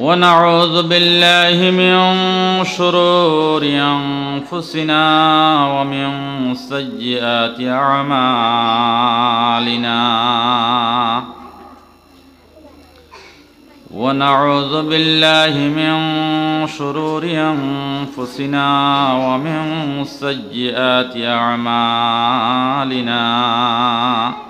ونعوذ بالله من شرور أنفسنا ومن سيئات أعمالنا ونعوذ بالله من شرور أنفسنا ومن سيئات أعمالنا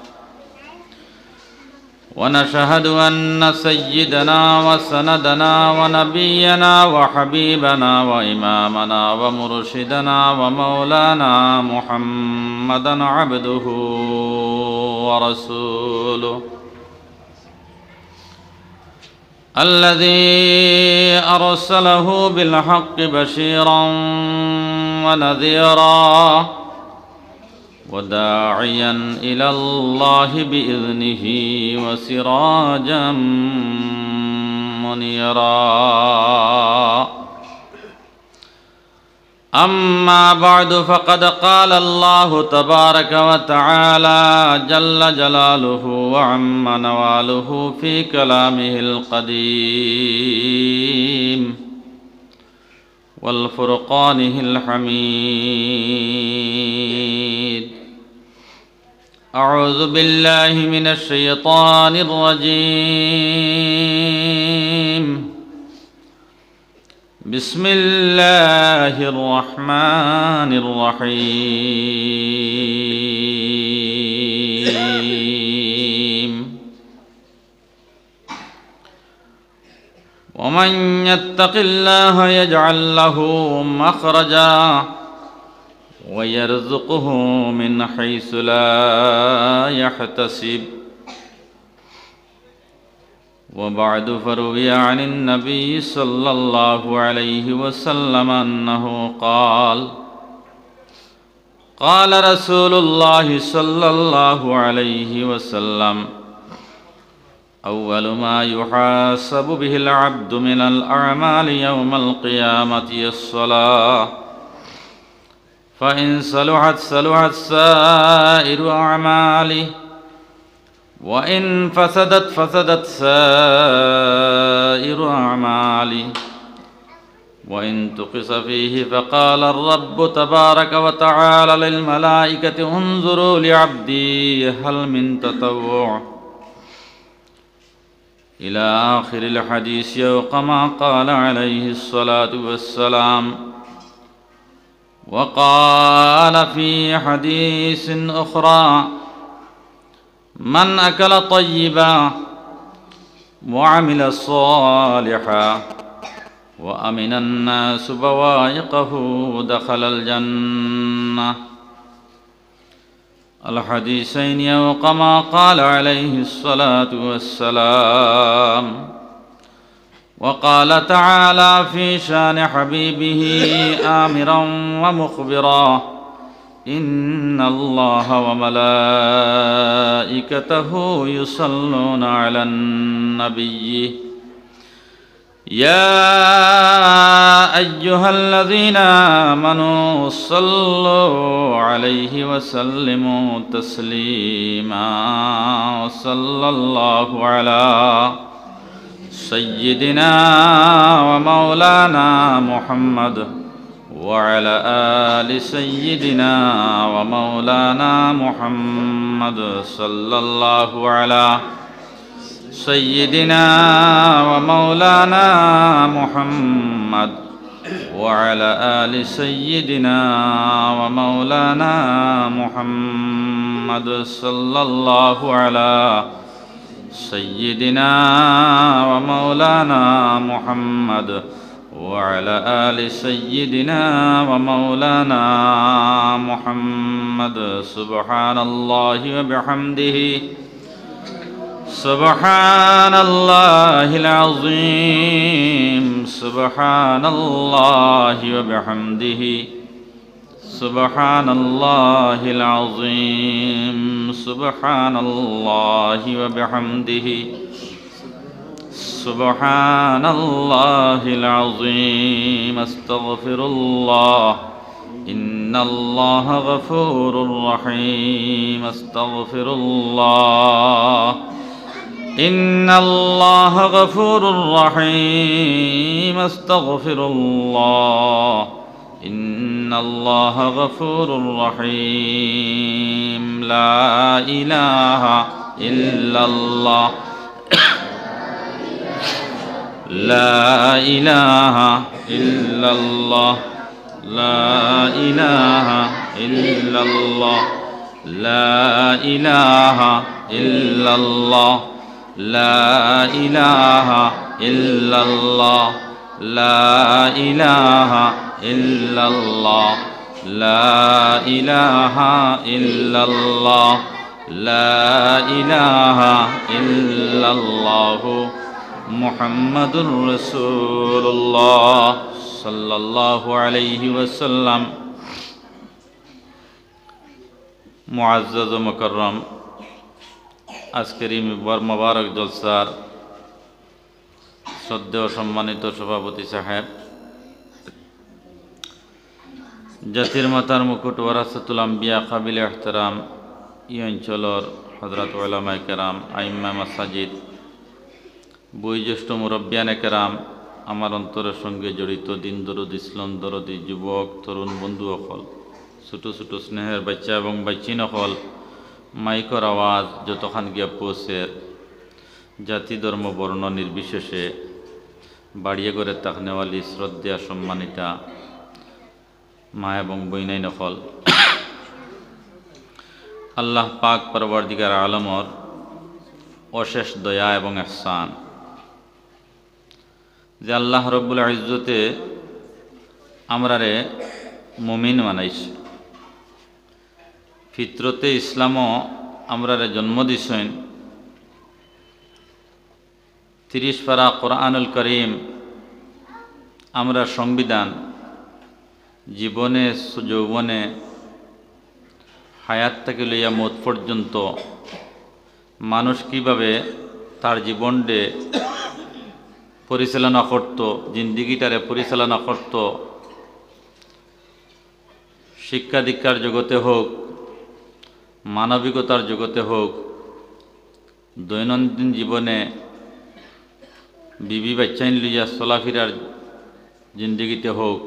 ونشهد أن سيدنا وسندنا ونبينا وحبيبنا وإمامنا ومرشدنا ومولانا محمدا عبده ورسوله الذي أرسله بالحق بشيرا ونذيرا وداعيا إلى الله بإذنه وسراجا منيرا أما بعد فقد قال الله تبارك وتعالى جل جلاله وعم نواله في كلامه القديم والفرقانه الحميد أعوذ بالله من الشيطان الرجيم بسم الله الرحمن الرحيم ومن يتق الله يجعل له مخرجاً ويرزقه من حيث لا يحتسب وبعد فروي عن النبي صلى الله عليه وسلم أنه قال قال رسول الله صلى الله عليه وسلم أول ما يحاسب به العبد من الأعمال يوم القيامة الصلاة فإن صلحت صلحت سائر أعماله وإن فسدت فسدت سائر أعماله وإن تقص فيه فقال الرب تبارك وتعالى للملائكة انظروا لعبدي هل من تطوع إلى آخر الحديث يوق ما قال عليه الصلاة والسلام وقال في حديث أخرى من أكل طيبا وعمل صالحا وأمن الناس بوائقه دخل الجنة الحديثين أو كما قال عليه الصلاة والسلام وقال تعالى في شان حبيبه آمرا ومخبرا إن الله وملائكته يصلون على النبي يا أيها الذين آمنوا صلوا عليه وسلموا تسليما صلى الله عليه سيدنا ومولانا محمد وعلى آل سيدنا ومولانا محمد صلى الله على سيدنا ومولانا محمد وعلى آل سيدنا ومولانا محمد صلى الله عليه سيدنا ومولانا محمد وعلى آل سيدنا ومولانا محمد سبحان الله وبحمده سبحان الله العظيم سبحان الله وبحمده سبحان الله العظيم سبحان الله وبحمده سبحان الله العظيم استغفر الله إن الله غفور رحيم استغفر الله إن الله غفور رحيم استغفر الله إن الله غفور رحيم لا إله إلا الله لا إله إلا الله لا إله إلا الله لا إله إلا الله لا إله إلا الله لا إله إلا الله لا إله إلا الله لا إله إلا الله محمد رسول الله صلى الله عليه وسلم معزز مكرم أسكريم আজকের মোবারক জলসার শ্রদ্ধেয় সম্মানিত সভাপতি সাহেব জাতির মাতার মুকুট ওয়ারাসাতুল আম্বিয়া কাবিল এহতারাম ই অঞ্চলর হজরত ওলামা কেরাম আইম্মা মাসাজিদ বয়োজ্যেষ্ঠ মুরব্বিয়ান কেরাম আমার অন্তরের সঙ্গে জড়িত দিন দরদি ইসলাম দরদি যুবক তরুণ বন্ধু অকল ছোট ছোট স্নেহের বাচ্চা এবং বাচ্চিন অকল মাইকর আওয়াজ যতখান গিয়া পৌঁছে জাতি ধর্ম বর্ণ নির্বিশেষে বাড়িয়ে করে তাকনেওয়ালি শ্রদ্ধা সম্মানিতা মা এবং বইনাই নকল আল্লাহ পাক পরবর্তীকার আলমর অশেষ দয়া এবং এহসান যে আল্লাহ রব্বুল ইজ্জতে আমরারে মুমিন মানাইছে ফিতরতে ইসলামও আমরারে জন্ম দিছেন তিরিশ ফারা কোরআনুল করিম আমরা সংবিধান জীবনে যৌবনে হায়াত থেকে লইয়া মত পর্যন্ত মানুষ কিভাবে তার জীবনটে পরিচালনা করত জিন্দিগিটারে পরিচালনা করত শিক্ষা দীক্ষার জগতে হোক মানবিকতার জগতে হোক দৈনন্দিন জীবনে বিবি বাচ্চাইন লইয়া চলাফিরার জিন্দিগিতে হোক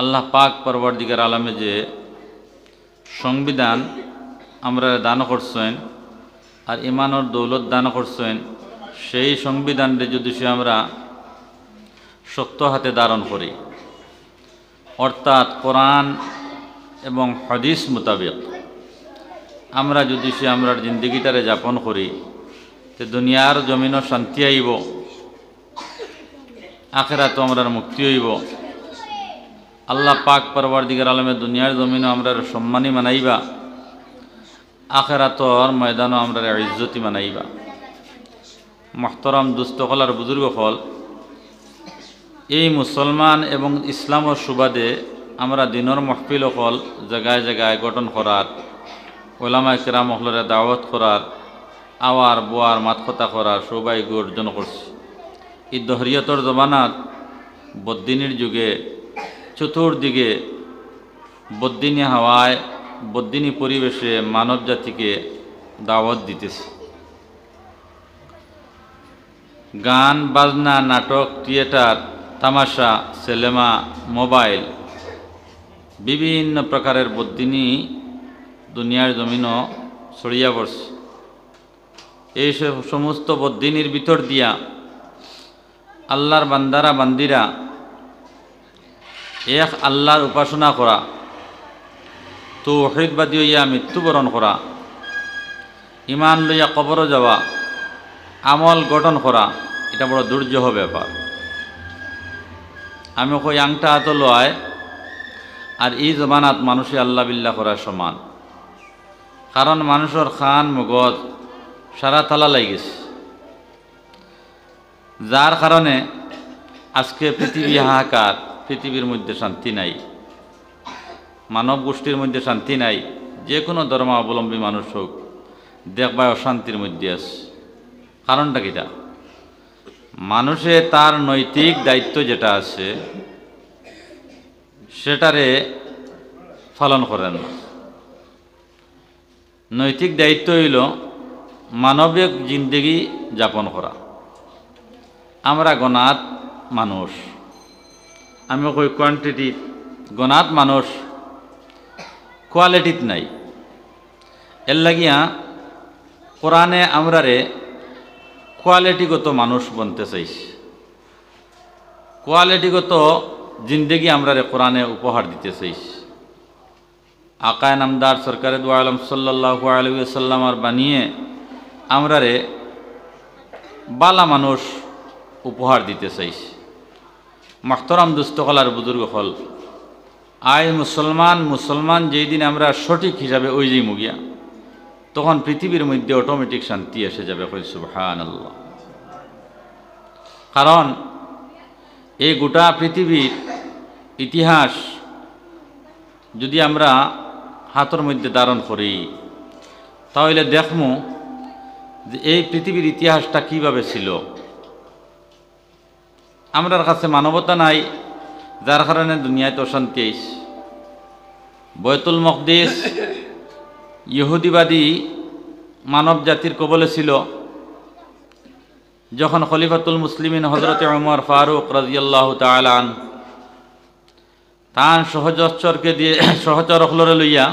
আল্লাহ পাক পরবর্তীকার আলমে যে সংবিধান আমরা দান করছেন আর ইমানর দৌলত দান করছেন সেই সংবিধানটি যদি সে আমরা শক্ত হাতে ধারণ করি অর্থাৎ কোরআন এবং হদিস মোতাবেক আমরা যদি সে আমরা জিন্দগিটারে যাপন করি তো দুনিয়ার জমিনও শান্তি আইব তো আমরা মুক্তি হইব আল্লাহ পাক পরবার দিগের আলমে দুনিয়ার জমিনও আমরা সম্মানী মানাইবা আখেরাতর ময়দানও আমরা ইজ্জতি মানাইবা মহতরম দুস্থকলার বুজুর্গ ফল এই মুসলমান এবং ইসলামর সুবাদে আমরা দিনর মহফিল ফল জায়গায় জায়গায় গঠন করার ওলামায় কিরাম হলরে দাওয়াত করার আওয়ার বোয়ার মাতকথা করার সবাই অর্জন করছি এই দহরিয়তর জমানাত বদ্দিনীর যুগে চতুর্দিকে বদ্দিনী হাওয়ায় বদ্দিনী পরিবেশে মানব জাতিকে দাওয়াত দিতেছে গান বাজনা নাটক থিয়েটার তামাশা সিনেমা মোবাইল বিভিন্ন প্রকারের বদ্দিনী দুনিয়ার জমিনও ছড়িয়া পড়ছে এই সমস্ত বদ্দিনীর ভিতর দিয়া আল্লাহর বান্দারা বান্দিরা এক আল্লাহর উপাসনা করা তো অহিদবাদী হইয়া মৃত্যুবরণ করা ইমান লইয়া কবর যাওয়া আমল গঠন করা এটা বড় দুর্যহ ব্যাপার আমি কই আংটা হাত লয় আর এই জমানাত মানুষে আল্লাহ বিল্লাহ করার সমান কারণ মানুষের খান মগজ সারা থালা লাগিস যার কারণে আজকে পৃথিবী হাহাকার পৃথিবীর মধ্যে শান্তি নাই মানব গোষ্ঠীর মধ্যে শান্তি নাই যে কোনো ধর্মাবলম্বী মানুষ হোক দেখবায় অশান্তির মধ্যে আছে কারণটা কিটা মানুষে তার নৈতিক দায়িত্ব যেটা আছে সেটারে পালন করেন না নৈতিক দায়িত্ব হইল মানবিক জিন্দগি যাপন করা আমরা গণাত মানুষ আমি কই কোয়ান্টিটি গণাত মানুষ কোয়ালিটিত নাই এর লাগিয়া কোরআনে আমরারে কোয়ালিটিগত মানুষ বনতে চাইস কোয়ালিটিগত জিন্দেগি রে কোরআনে উপহার দিতে চাইস আকায় নামদার সরকারে দোয়ালম সাল্লাহ আলুসাল্লামার বানিয়ে আমরা রে বালা মানুষ উপহার দিতে চাইছি মাখতরাম দুস্তকলার বুজুর্গ হল আয় মুসলমান মুসলমান যেই দিন আমরা সঠিক হিসাবে ওই যেই মুগিয়া তখন পৃথিবীর মধ্যে অটোমেটিক শান্তি এসে যাবে কারণ এই গোটা পৃথিবীর ইতিহাস যদি আমরা হাতর মধ্যে ধারণ করি তাহলে দেখমু যে এই পৃথিবীর ইতিহাসটা কিভাবে ছিল আমরার কাছে মানবতা নাই যার কারণে তো শান্তি আইস বয়তুল মকদিস ইহুদিবাদী মানব জাতির কবলে ছিল যখন খলিফাতুল মুসলিমিন হজরত ওমর ফারুক রাজিয়াল্লাহ তালান তান সহজরকে দিয়ে সহচর হলরে লইয়া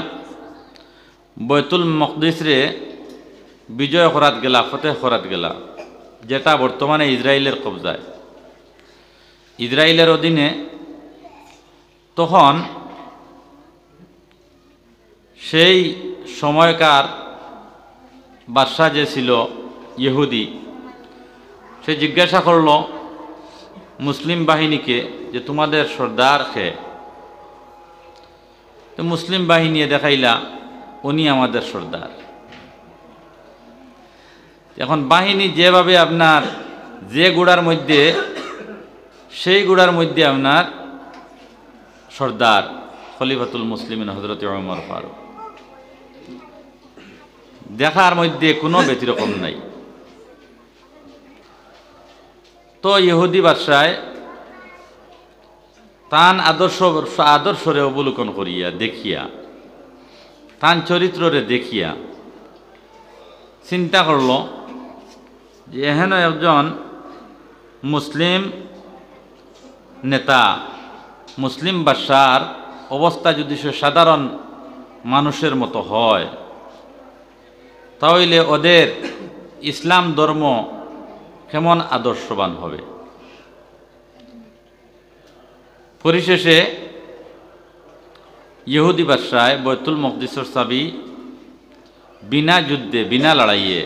বৈতুল মকদিসরে বিজয় খরাত গেলা ফতেহ খরাত গেলা যেটা বর্তমানে ইসরায়েলের কবজায় ইসরায়েলের অধীনে তখন সেই সময়কার বাদশাহ যে ছিল ইহুদি সে জিজ্ঞাসা করল মুসলিম বাহিনীকে যে তোমাদের সর্দার খে তো মুসলিম বাহিনী দেখাইলা উনি আমাদের সর্দার এখন বাহিনী যেভাবে আপনার যে গোড়ার মধ্যে সেই গুড়ার মধ্যে আপনার সর্দার খলিফাতুল মুসলিম হজরত ওমর ফারুক দেখার মধ্যে কোনো ব্যতিরকম নাই তো ইহুদি বাদশায় তান আদর্শ আদর্শরে অবলোকন করিয়া দেখিয়া তান চরিত্ররে দেখিয়া চিন্তা করল যে এহেন একজন মুসলিম নেতা মুসলিম বাসার অবস্থা যদি সে সাধারণ মানুষের মতো হয় তাহলে ওদের ইসলাম ধর্ম কেমন আদর্শবান হবে পরিশেষে ইহুদি বাদশায় বৈতুল মকদিসর সাবি বিনা যুদ্ধে বিনা লড়াইয়ে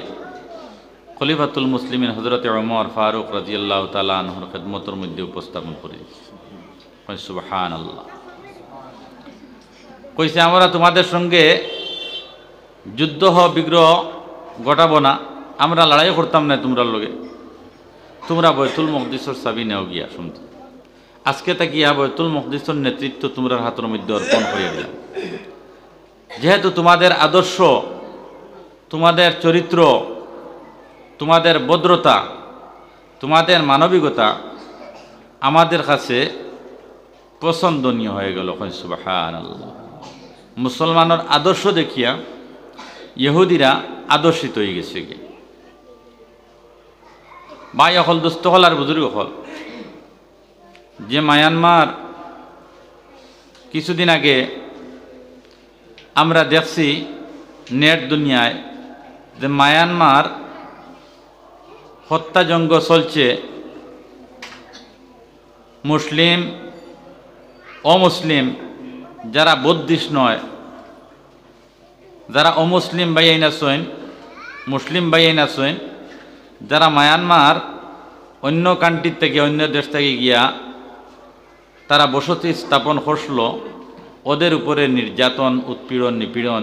খলিফাতুল মুসলিমের হজরত ওমর ফারুক রাজিয়াল্লাহ তালা খেদমতর মধ্যে উপস্থাপন করে সুবাহান আল্লাহ কইছে আমরা তোমাদের সঙ্গে যুদ্ধ হ বিগ্রহ ঘটাবো না আমরা লড়াই করতাম না তোমরা লোকে তোমরা বৈতুল মকদিসর চাবি নেও গিয়া শুনতে আজকে তা গিয়া বৈতুল মকদিসর নেতৃত্ব তোমরা হাতের মধ্যে অর্পণ করিয়া দিলাম যেহেতু তোমাদের আদর্শ তোমাদের চরিত্র তোমাদের ভদ্রতা তোমাদের মানবিকতা আমাদের কাছে পছন্দনীয় হয়ে গেল সুবাহান মুসলমানের আদর্শ দেখিয়া ইহুদিরা আদর্শিত হয়ে গেছে গে ভাই অকল দুস্থ হল আর বুজুর্গ হল যে মায়ানমার কিছুদিন আগে আমরা দেখছি নেট দুনিয়ায় যে মায়ানমার হত্যাযজ্ঞ চলছে মুসলিম অমুসলিম যারা বুদ্ধিস্ট নয় যারা অমুসলিম বাইয়াইন সৈন মুসলিম বাইয়াইন আসেন যারা মায়ানমার অন্য কান্ট্রির থেকে অন্য দেশ থেকে গিয়া তারা বসতি স্থাপন করল ওদের উপরে নির্যাতন উৎপীড়ন নিপীড়ন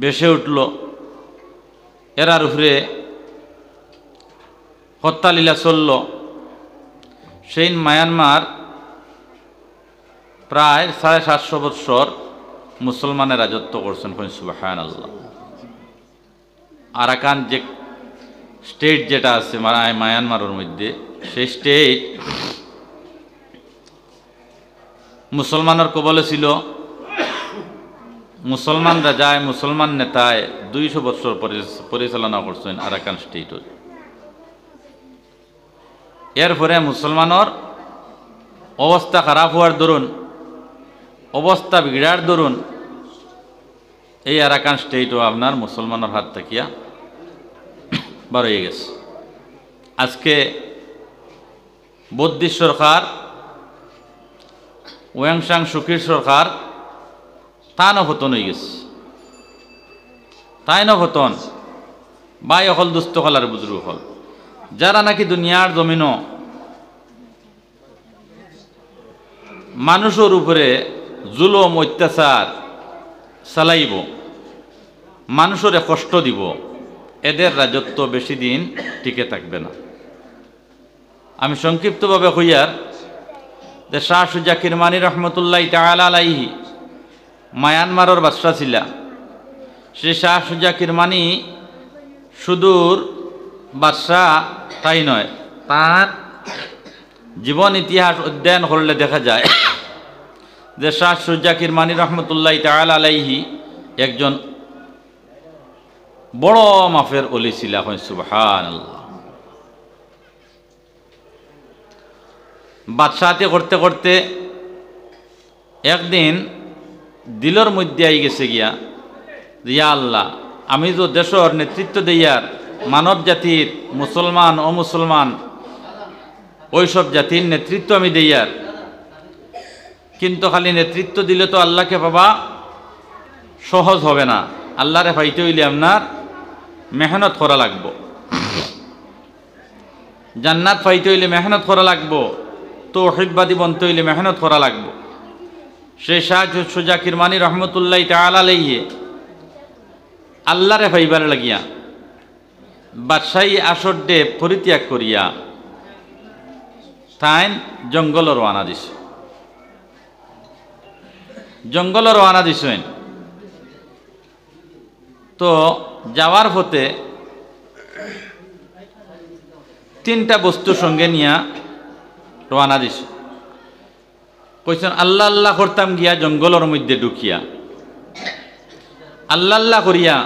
বেসে উঠল এরার উপরে হত্যালীলা চলল সেই মায়ানমার প্রায় সাড়ে সাতশো বৎসর মুসলমানের রাজত্ব করছেন সুবাহান আল্লাহ আরাকান যে স্টেট যেটা আছে মায়ানমারের মধ্যে সেই স্টেট মুসলমানের কবলে ছিল মুসলমানরা যায় মুসলমান নেতায় দুইশো বৎসর পরিচালনা করছেন আরাকান স্টেট এরপরে মুসলমানর অবস্থা খারাপ হওয়ার দরুন অবস্থা বিগড়ার দরুন এই আরাকান স্টেটও আপনার মুসলমানের হাত থাকিয়া বার হয়ে গেছে আজকে বদ্দি সরকার ওয়াংসাং সুখীর সরকার তা নভতন হয়ে গেছে তাই নভতন বাই অকল দুস্থ হল আর বুজরু হল যারা নাকি দুনিয়ার জমিনও মানুষের উপরে জুলম অত্যাচার চালাইব মানুষরে কষ্ট দিব এদের রাজত্ব বেশি দিন টিকে থাকবে না আমি সংক্ষিপ্তভাবে হইয়ার যে শাহ সুজাকির মানি রহমতুল্লাহ আলাইহি মায়ানমারর বাদশা ছিলা সে শাহ সুজাকির মানি সুদূর বাদশাহ তাই নয় তার জীবন ইতিহাস অধ্যয়ন করলে দেখা যায় যে শাহ সুজাকির মানি রহমতুল্লাহ তাল আলাইহি একজন বড় মাফের অলি ছিল এখন সুবহান বাদশাহতে করতে করতে একদিন দিলর মধ্যে আই গেছে গিয়া ইয়া আল্লাহ আমি তো দেশর নেতৃত্ব দেয়ার মানব জাতির মুসলমান অমুসলমান ওইসব জাতির নেতৃত্ব আমি দেই আর কিন্তু খালি নেতৃত্ব দিলে তো আল্লাহকে পাবা সহজ হবে না আল্লাহরে ফাইতে হইলে আপনার মেহনত করা লাগব জান্নাত ফাইতে হইলে মেহনত করা লাগব তো অহিবাদী বনতে হইলে মেহনত করা লাগব সে শাহ সোজা কিরমানি রহমতুল্লাহ তালালাইয়ে আল্লাহরে ফাইবার লাগিয়া বাদশাহী আসর ডে পরিত্যাগ করিয়া তাইন জঙ্গল রানা দিস জঙ্গল রানা দিস তো যাওয়ার হতে তিনটা বস্তু সঙ্গে নিয়া রানা দিস কইসেন আল্লাহ আল্লাহ করতাম গিয়া জঙ্গলের মধ্যে ঢুকিয়া আল্লাহ আল্লাহ করিয়া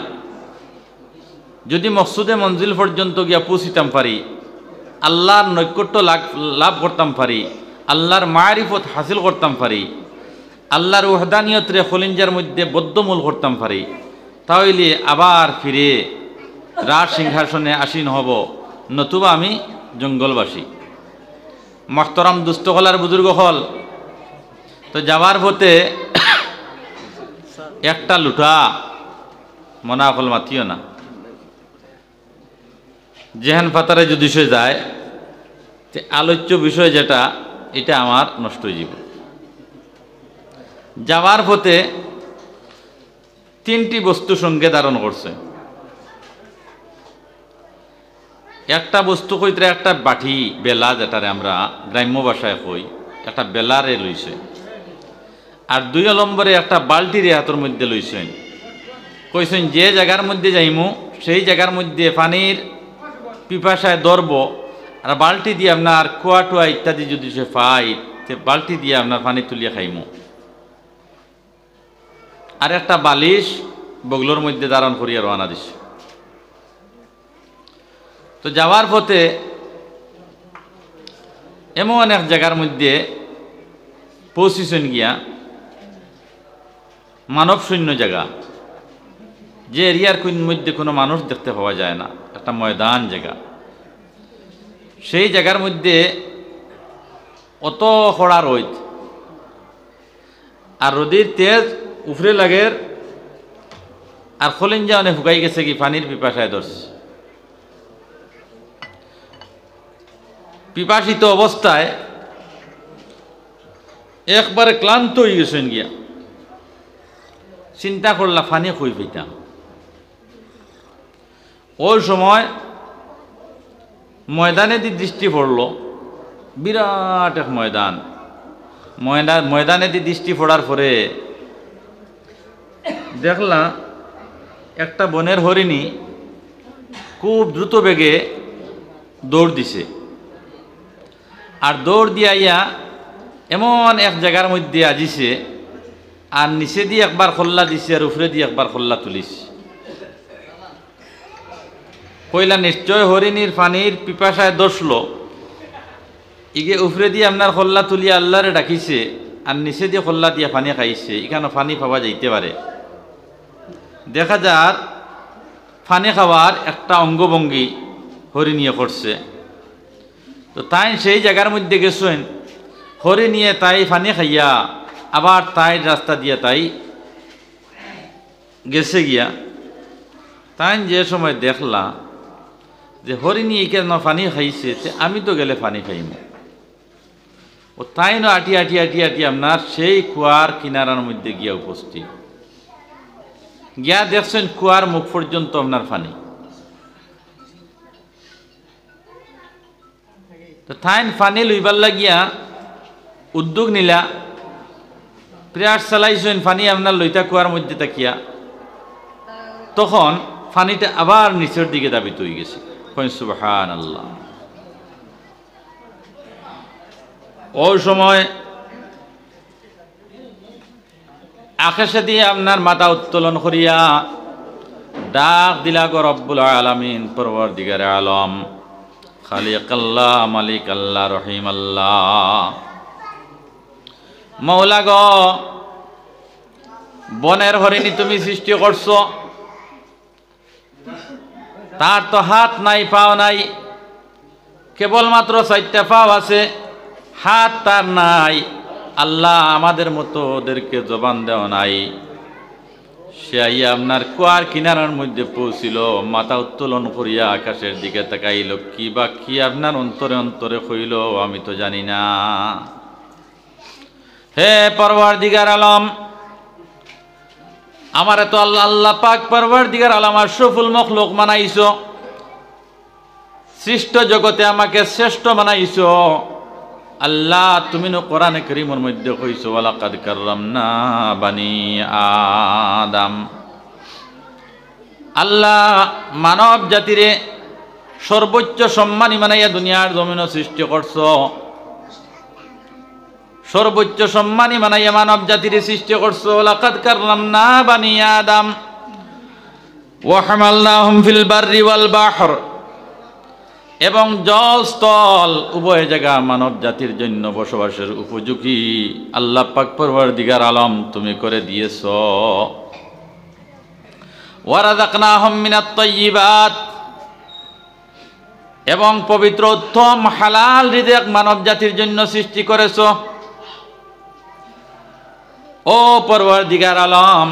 যদি মকসুদে মঞ্জিল পর্যন্ত গিয়া পৌঁছিতাম পারি আল্লাহর নৈকট্য লাভ করতাম পারি আল্লাহর মায়ারিফত হাসিল করতাম পারি আল্লাহর ওহদানিয়তরে খলিঞ্জার মধ্যে বদ্ধমূল করতাম পারি তাহলে আবার ফিরে রাজ সিংহাসনে আসীন হব নতুবা আমি জঙ্গলবাসী মস্তরম দুষ্টকলার বুজুর্গ হল তো যাওয়ার পথে একটা লুটা মনা হল মাতিও না জেহান ফাতারে যদি সে যায় যে আলোচ্য বিষয় যেটা এটা আমার নষ্ট জীবন যাওয়ার পথে তিনটি বস্তু সঙ্গে ধারণ করছে একটা বস্তু কইতে একটা বাটি বেলা যেটারে আমরা গ্রাম্য ভাষায় কই একটা বেলারে লইছে আর দুই নম্বরে একটা বালটির হাতের মধ্যে লইছেন কইছেন যে জায়গার মধ্যে যাইমু সেই জায়গার মধ্যে পানির পিপাসায় ধরব আর বালটি দিয়ে আপনার কুয়া টুয়া ইত্যাদি যদি সে পাই বালটি দিয়ে আপনার পানি তুলিয়া খাইমু আর একটা বালিশ বগলোর মধ্যে দারণ করিয়া রওনা দিস তো যাওয়ার পথে এমন এক জায়গার মধ্যে পৌঁছিছেন গিয়া মানব শূন্য জায়গা যে এরিয়ার মধ্যে কোনো মানুষ দেখতে পাওয়া যায় না একটা ময়দান জায়গা সেই জায়গার মধ্যে অত হড়া রোদ আর রোদির তেজ উফরে লাগে আর খলিঞ্জা অনেক শুকাই গেছে কি পানির পিপাসায় ধরছে পিপাসিত অবস্থায় একবারে ক্লান্ত হয়ে গেছেন গিয়া চিন্তা করলা ফানি খুঁই পেতাম ওই সময় ময়দানে দি দৃষ্টি পড়ল বিরাট এক ময়দান ময়দানে দি দৃষ্টি পড়ার পরে দেখলাম একটা বনের হরিণী খুব দ্রুত বেগে দৌড় দিছে আর দৌড় দিয়ে ইয়া এমন এক জায়গার মধ্যে আজিছে আর নিচে দিয়ে একবার খোল্লা দিছে আর উপরে দিয়ে একবার খোল্লা তুলিছে কইলা নিশ্চয় হরিণীর পানির পিপাসায় দসল ইগে উফরে দিয়ে আপনার খোল্লা তুলিয়া আল্লাহরে ডাকিছে আর নিচে দিয়ে খোল্লা দিয়ে পানি খাইছে এখানে পানি পাওয়া যাইতে পারে দেখা যার পানি খাওয়ার একটা অঙ্গভঙ্গি হরিণীয় করছে তো তাই সেই জায়গার মধ্যে গেছেন হরি নিয়ে তাই পানি খাইয়া আবার তাই রাস্তা দিয়ে তাই গেছে গিয়া তাই যে সময় দেখলা যে হরিণী কেন পানি খাইছে আমি তো গেলে পানি খাইম ও তাই না আটি আটি আটি আটি আপনার সেই কুয়ার কিনারার মধ্যে গিয়া উপস্থিত গিয়া দেখছেন কুয়ার মুখ পর্যন্ত আপনার পানি তো থাইন পানি লইবার লাগিয়া উদ্যোগ নিলা প্রেয়ার চালাইছেন পানি আপনার লইতা কুয়ার মধ্যে তাকিয়া তখন পানিটা আবার নিচের দিকে দাবিত হয়ে গেছে সুবহান আল্লাহ ও সময় আকাশে দিয়ে আপনার মাথা উত্তোলন করিয়া ডাক দিলা গো আলমিন পর্বর দিগারে আলম খালিক আল্লাহ মালিক আল্লাহ রহিম আল্লাহ মৌলাগ বনের হরিণী তুমি সৃষ্টি করছো তার তো হাত নাই পাও নাই কেবলমাত্র চারটা পাও আছে হাত তার নাই আল্লাহ আমাদের মতো ওদেরকে জবান দেওয়া নাই সে আই আপনার কুয়ার কিনারার মধ্যে পৌঁছিল মাথা উত্তোলন করিয়া আকাশের দিকে তাকাইল কি বা কি আপনার অন্তরে অন্তরে হইল আমি তো জানি না হে পরবার দিগার আলম আমার এত আল্লাহ আল্লাহ পাক পারবার দিগার আলামার সফুল লোক মানাইছ সৃষ্ট জগতে আমাকে শ্রেষ্ঠ মানাইছ আল্লাহ তুমি নো কোরআনে করিমর মধ্যে কইছো ওয়ালাকাদ কাররামনা বানি আদম আল্লাহ মানব জাতিরে সর্বোচ্চ সম্মানী মানাইয়া দুনিয়ার জমিন সৃষ্টি করছো সর্বোচ্চ সম্মানী মানাই মানব জাতির সৃষ্টি করছো লাকাত কারলাম না বানিয়া আদাম ওয়াহমাল্লাহম ফিল বাররি ওয়াল বাহর এবং জল স্থল উভয় জায়গা মানব জাতির জন্য বসবাসের উপযোগী আল্লাহ পাক পরবার দিগার আলম তুমি করে দিয়েছ ওয়ারাদাকনা হমিনাত তৈবাত এবং পবিত্র উত্তম হালাল হৃদয় মানব জাতির জন্য সৃষ্টি করেছ ও পরবার দিগার আলম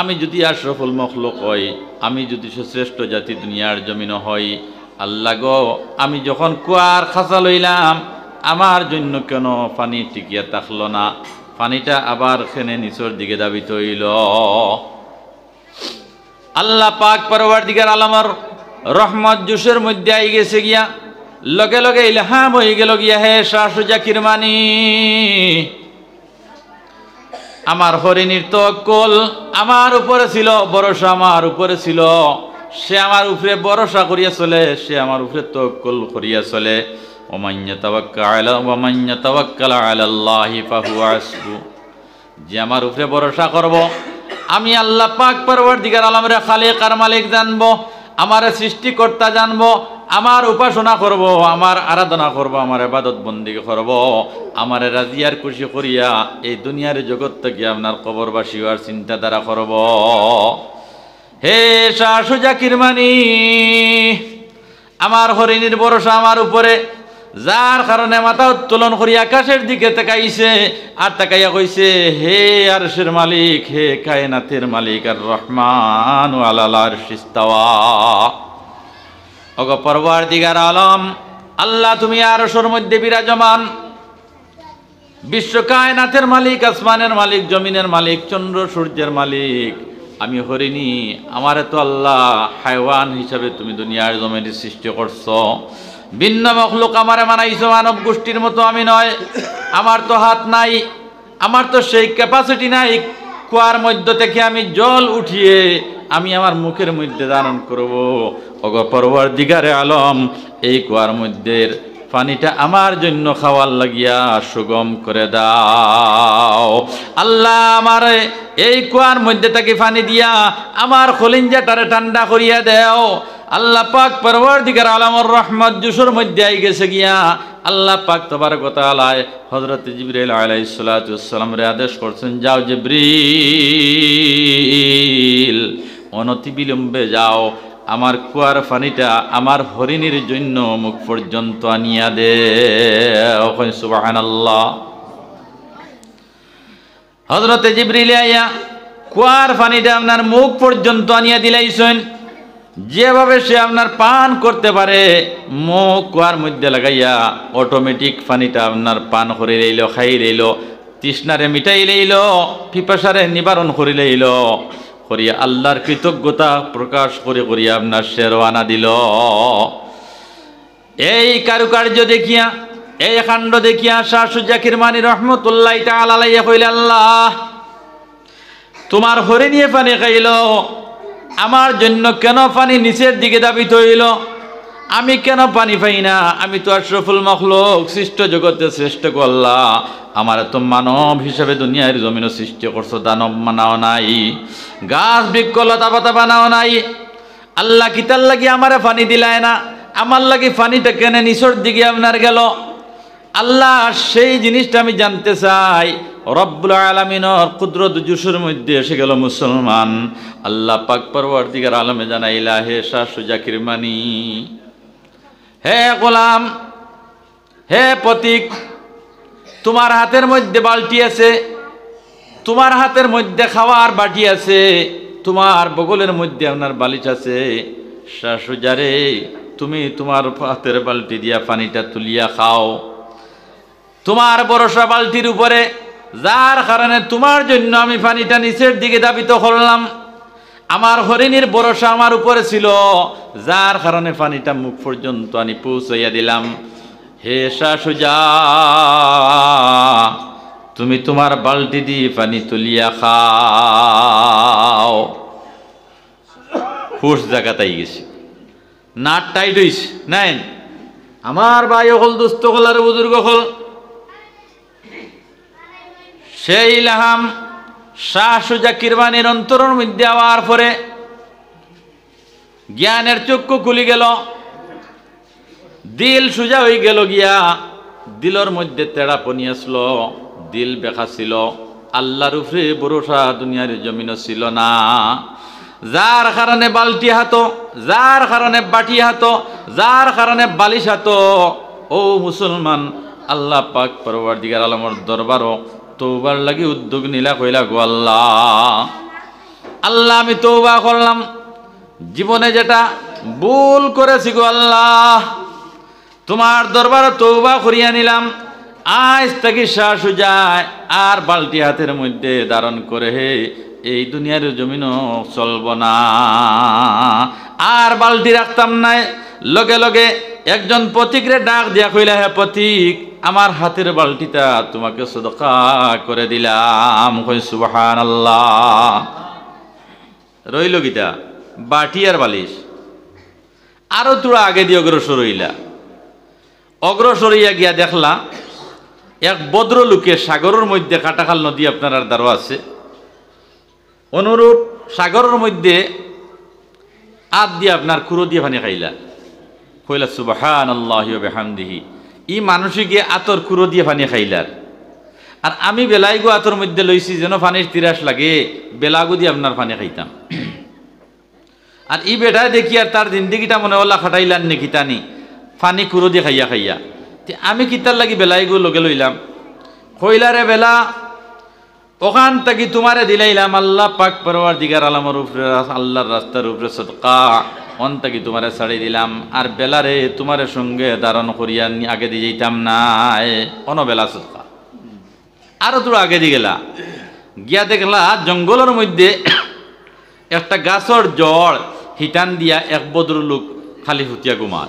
আমি যদি আশরফুল মখলুক হই আমি যদি শ্রেষ্ঠ জাতি দুনিয়ার জমিন হই আল্লাহ গো আমি যখন কুয়ার খাঁচা লইলাম আমার জন্য কেন পানি টিকিয়া থাকলো না পানিটা আবার খেনে নিচর দিকে দাবি তৈল আল্লাহ পাক পরবার দিগার আলমর রহমত জুসের মধ্যে আই গেছে গিয়া লগে লগে ইলহাম হয়ে গেল গিয়া হে সুজা কিরমানি আমার হরিণীর তকল আমার উপরে ছিল ভরসা আমার উপরে ছিল সে আমার উপরে ভরসা করিয়া চলে সে আমার উপরে তকল করিয়া চলে ওমান্য তাবাক্কা আলা ওমান্য তাবাক্কাল আলাল্লাহি ফাহু আসবু যে আমার উপরে ভরসা করব আমি আল্লাহ পাক পরবর দিগার আলমরে খালেক আর মালিক জানব আমার সৃষ্টিকর্তা জানব আমার উপাসনা করব আমার আরাধনা করব আমার আবাদত বন্দী করব আমার রাজিয়ার খুশি করিয়া এই দুনিয়ার জগৎ থেকে আপনার কবরবাসী হওয়ার চিন্তাধারা করব হে শাশু জাকির মানি আমার হরিণীর ভরসা আমার উপরে যার কারণে মাথা উত্তোলন করি আকাশের দিকে তাকাইছে আর তাকাইয়া কইছে হে আরশের মালিক হে কায়নাতের মালিক আর রহমান আলালার সিস্তাওয়া অগ পরবার দিগার আলম আল্লাহ তুমি আরশের মধ্যে বিরাজমান বিশ্ব কায়নাথের মালিক আসমানের মালিক জমিনের মালিক চন্দ্র সূর্যের মালিক আমি হরিণী আমারে তো আল্লাহ হাইওয়ান হিসাবে তুমি দুনিয়ার জমির সৃষ্টি করছ ভিন্ন মখলুক আমারে মানাইছ মানব গোষ্ঠীর মতো আমি নয় আমার তো হাত নাই আমার তো সেই ক্যাপাসিটি নাই কুয়ার মধ্য থেকে আমি জল উঠিয়ে আমি আমার মুখের মধ্যে ধারণ করব অগপরবর দিগারে আলম এই কুয়ার মধ্যের পানিটা আমার জন্য খাওয়ার লাগিয়া সুগম করে দাও আল্লাহ আমার এই কুয়ার মধ্যে তাকে পানি দিয়া আমার খলিঞ্জাটারে ঠান্ডা করিয়া দেও আল্লাহ পাক পরবর দিকার আলামর রহমত জুসুর মধ্যে আই গেছে গিয়া আল্লাহ পাক তোমার কথা আলায় হজরত জিবরিল আলাই রে আদেশ করছেন যাও ব্রিল অনতি বিলম্বে যাও আমার কুয়ার ফানিটা আমার হরিণীর জন্য মুখ পর্যন্ত আনিয়া দে হজরতে জিবরিলে আইয়া কুয়ার ফানিটা আপনার মুখ পর্যন্ত আনিয়া দিলাইছেন যেভাবে সে আপনার পান করতে পারে মুখ কুয়ার মধ্যে লাগাইয়া অটোমেটিক ফানিটা আপনার পান করে লইল খাই লইল তৃষ্ণারে মিটাই লইল পিপাসারে নিবারণ করে লইল করিয়া আল্লাহর কৃতজ্ঞতা প্রকাশ করে করিয়া আপনার শেরওয়ানা দিল এই কারুকার্য দেখিয়া এই কাণ্ড দেখিয়া শাশু জাকির মানি রহমতুল্লাহ আলালাইয়া কইল আল্লাহ তোমার হরে নিয়ে পানি খাইল আমার জন্য কেন পানি নিচের দিকে দাবি হইল আমি কেন পানি পাই না আমি তো আশরফুল মখলোক সৃষ্ট জগতে শ্রেষ্ঠ করলা আমার তো মানব হিসাবে দুনিয়ার জমিন সৃষ্টি করছো দানব মানাও নাই গাছ বিকলতা পাতা বানাও নাই আল্লাহ কিতার লাগি আমারে পানি দিলায় না আমার লাগি পানিটা কেনে নিচর দিকে আপনার গেল আল্লাহ সেই জিনিসটা আমি জানতে চাই রব্বুল আলমিনর কুদরত জুসুর মধ্যে এসে গেল মুসলমান আল্লাহ পাক পরবর্তীকার আলমে জানাইলা হে শাহ সুজাকির মানি হে গোলাম হে প্রতীক তোমার হাতের মধ্যে বালটি আছে তোমার হাতের মধ্যে খাওয়ার বাটি আছে তোমার বগলের মধ্যে আপনার বালিশ আছে শাশুজারে তুমি তোমার হাতের বালটি দিয়া পানিটা তুলিয়া খাও তোমার বরসা বালতির উপরে যার কারণে তোমার জন্য আমি পানিটা নিচের দিকে দাবিত করলাম আমার হরিণীর ভরসা আমার উপরে ছিল যার কারণে পানিটা মুখ পর্যন্ত আমি পৌঁছাইয়া দিলাম হে শাশুজা তুমি তোমার বালটি দিয়ে পানি তুলিয়া খাও হুশ জায়গাটাই গেছি নাট টাইট হইস নাই আমার ভাই হল দুস্থ হল আর বুজুর্গ হল সেই লাহাম শাহ সুজা কিরবানির অন্তরের মধ্যে আওয়ার পরে জ্ঞানের চক্ষু খুলি গেল দিল সুজা হয়ে গেল গিয়া দিলর মধ্যে তেড়া পনিয়াছিল দিল বেখা ছিল আল্লাহ রুফে ভরসা দুনিয়ার জমিন ছিল না যার কারণে বালতি হাত যার কারণে বাটি হাত যার কারণে বালিশ হাত ও মুসলমান আল্লাহ পাক পরবার দিগার আলমর দরবারও তৌবার লাগি উদ্যোগ নিলা কইলা গো আল্লাহ আল্লাহ আমি তৌবা করলাম জীবনে যেটা ভুল করেছি গো আল্লাহ তোমার দরবারে তৌবা করিয়া নিলাম আজ থেকে শ্বাস যায় আর বালটি হাতের মধ্যে ধারণ করে হে এই দুনিয়ার জমিনও চলব না আর বালটি রাখতাম নাই লগে লগে একজন পথিকরে ডাক দিয়া কইলা হে পথিক আমার হাতের বালটিটা তোমাকে সদকা করে দিলাম কই সুবাহান রইল গীতা বাটি আর বালিশ আরো তোরা আগে দিয়ে অগ্রসর হইলা অগ্রসর হইয়া গিয়া দেখলা এক লোকে সাগরের মধ্যে কাটাখাল নদী আপনার আর আছে অনুরূপ সাগরের মধ্যে আত দিয়ে আপনার কুরো দিয়ে পানি খাইলা কইলা সুবাহান আল্লাহামদিহি ই মানুষে গিয়ে আতর কুরো দিয়ে পানি খাইলার আর আমি বেলাইগো আতর মধ্যে লইছি যেন পানির তিরাস লাগে বেলাগো দিয়ে আপনার পানি খাইতাম আর ই বেটায় দেখি আর তার জিন্দিগিটা মনে হল্লা খাটাইলার নেকি তানি ফানি কুরো দিয়ে খাইয়া খাইয়া তে আমি কিতার লাগি বেলাইগো লগে লইলাম কইলারে বেলা ওখান থেকে তোমারে দিলাইলাম আল্লাহ পাক পরওয়ার দিগার আলমার উপরে আল্লাহর রাস্তার উপরে সদকা অন্তাকি তোমারে ছাড়ি দিলাম আর বেলারে তোমারে সঙ্গে দারণ করিয়া আগে দিয়ে যেতাম নাই অনবেলা সুতা আরও তোর আগে দিয়ে গেলা গিয়া দেখলা জঙ্গলের মধ্যে একটা গাছর জল হিটান দিয়া এক বদ্র লোক খালি হুতিয়া কুমার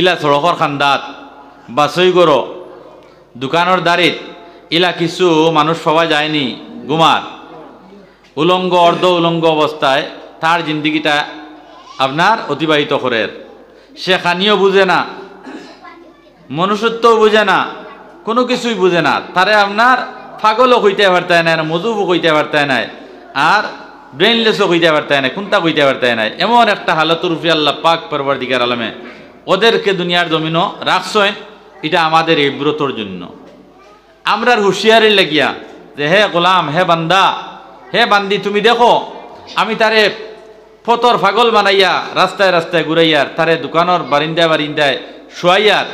ইলা সড়কর খান্দাত বাসই গর দোকানের দাঁড়িত ইলা কিছু মানুষ পাওয়া যায়নি গুমার উলঙ্গ অর্ধ উলঙ্গ অবস্থায় তার জিন্দিগিটা আপনার অতিবাহিত করে সে খানিও বুঝে না মনুষ্যত্বও বুঝে না কোনো কিছুই বুঝে না তারে আপনার ফাগলও কইতে পারতে নাই মজুবও কইতে পারতে নাই আর ব্রেনলেসও কইতে পারতে নাই কোনটা কইতে পারতে নাই এমন একটা হালতুর রুফি আল্লাহ পাক পরবার দিকার আলমে ওদেরকে দুনিয়ার জমিনও রাখছেন এটা আমাদের এই ব্রতর জন্য আমরার হুঁশিয়ারি লাগিয়া যে হে গোলাম হে বান্দা হে বান্দি তুমি দেখো আমি তারে ফতর ফাগল বানাইয়া রাস্তায় রাস্তায় ঘুরাইয়ার তারে দোকানের বারিন্দায় বারিন্দায় শোয়াইয়ার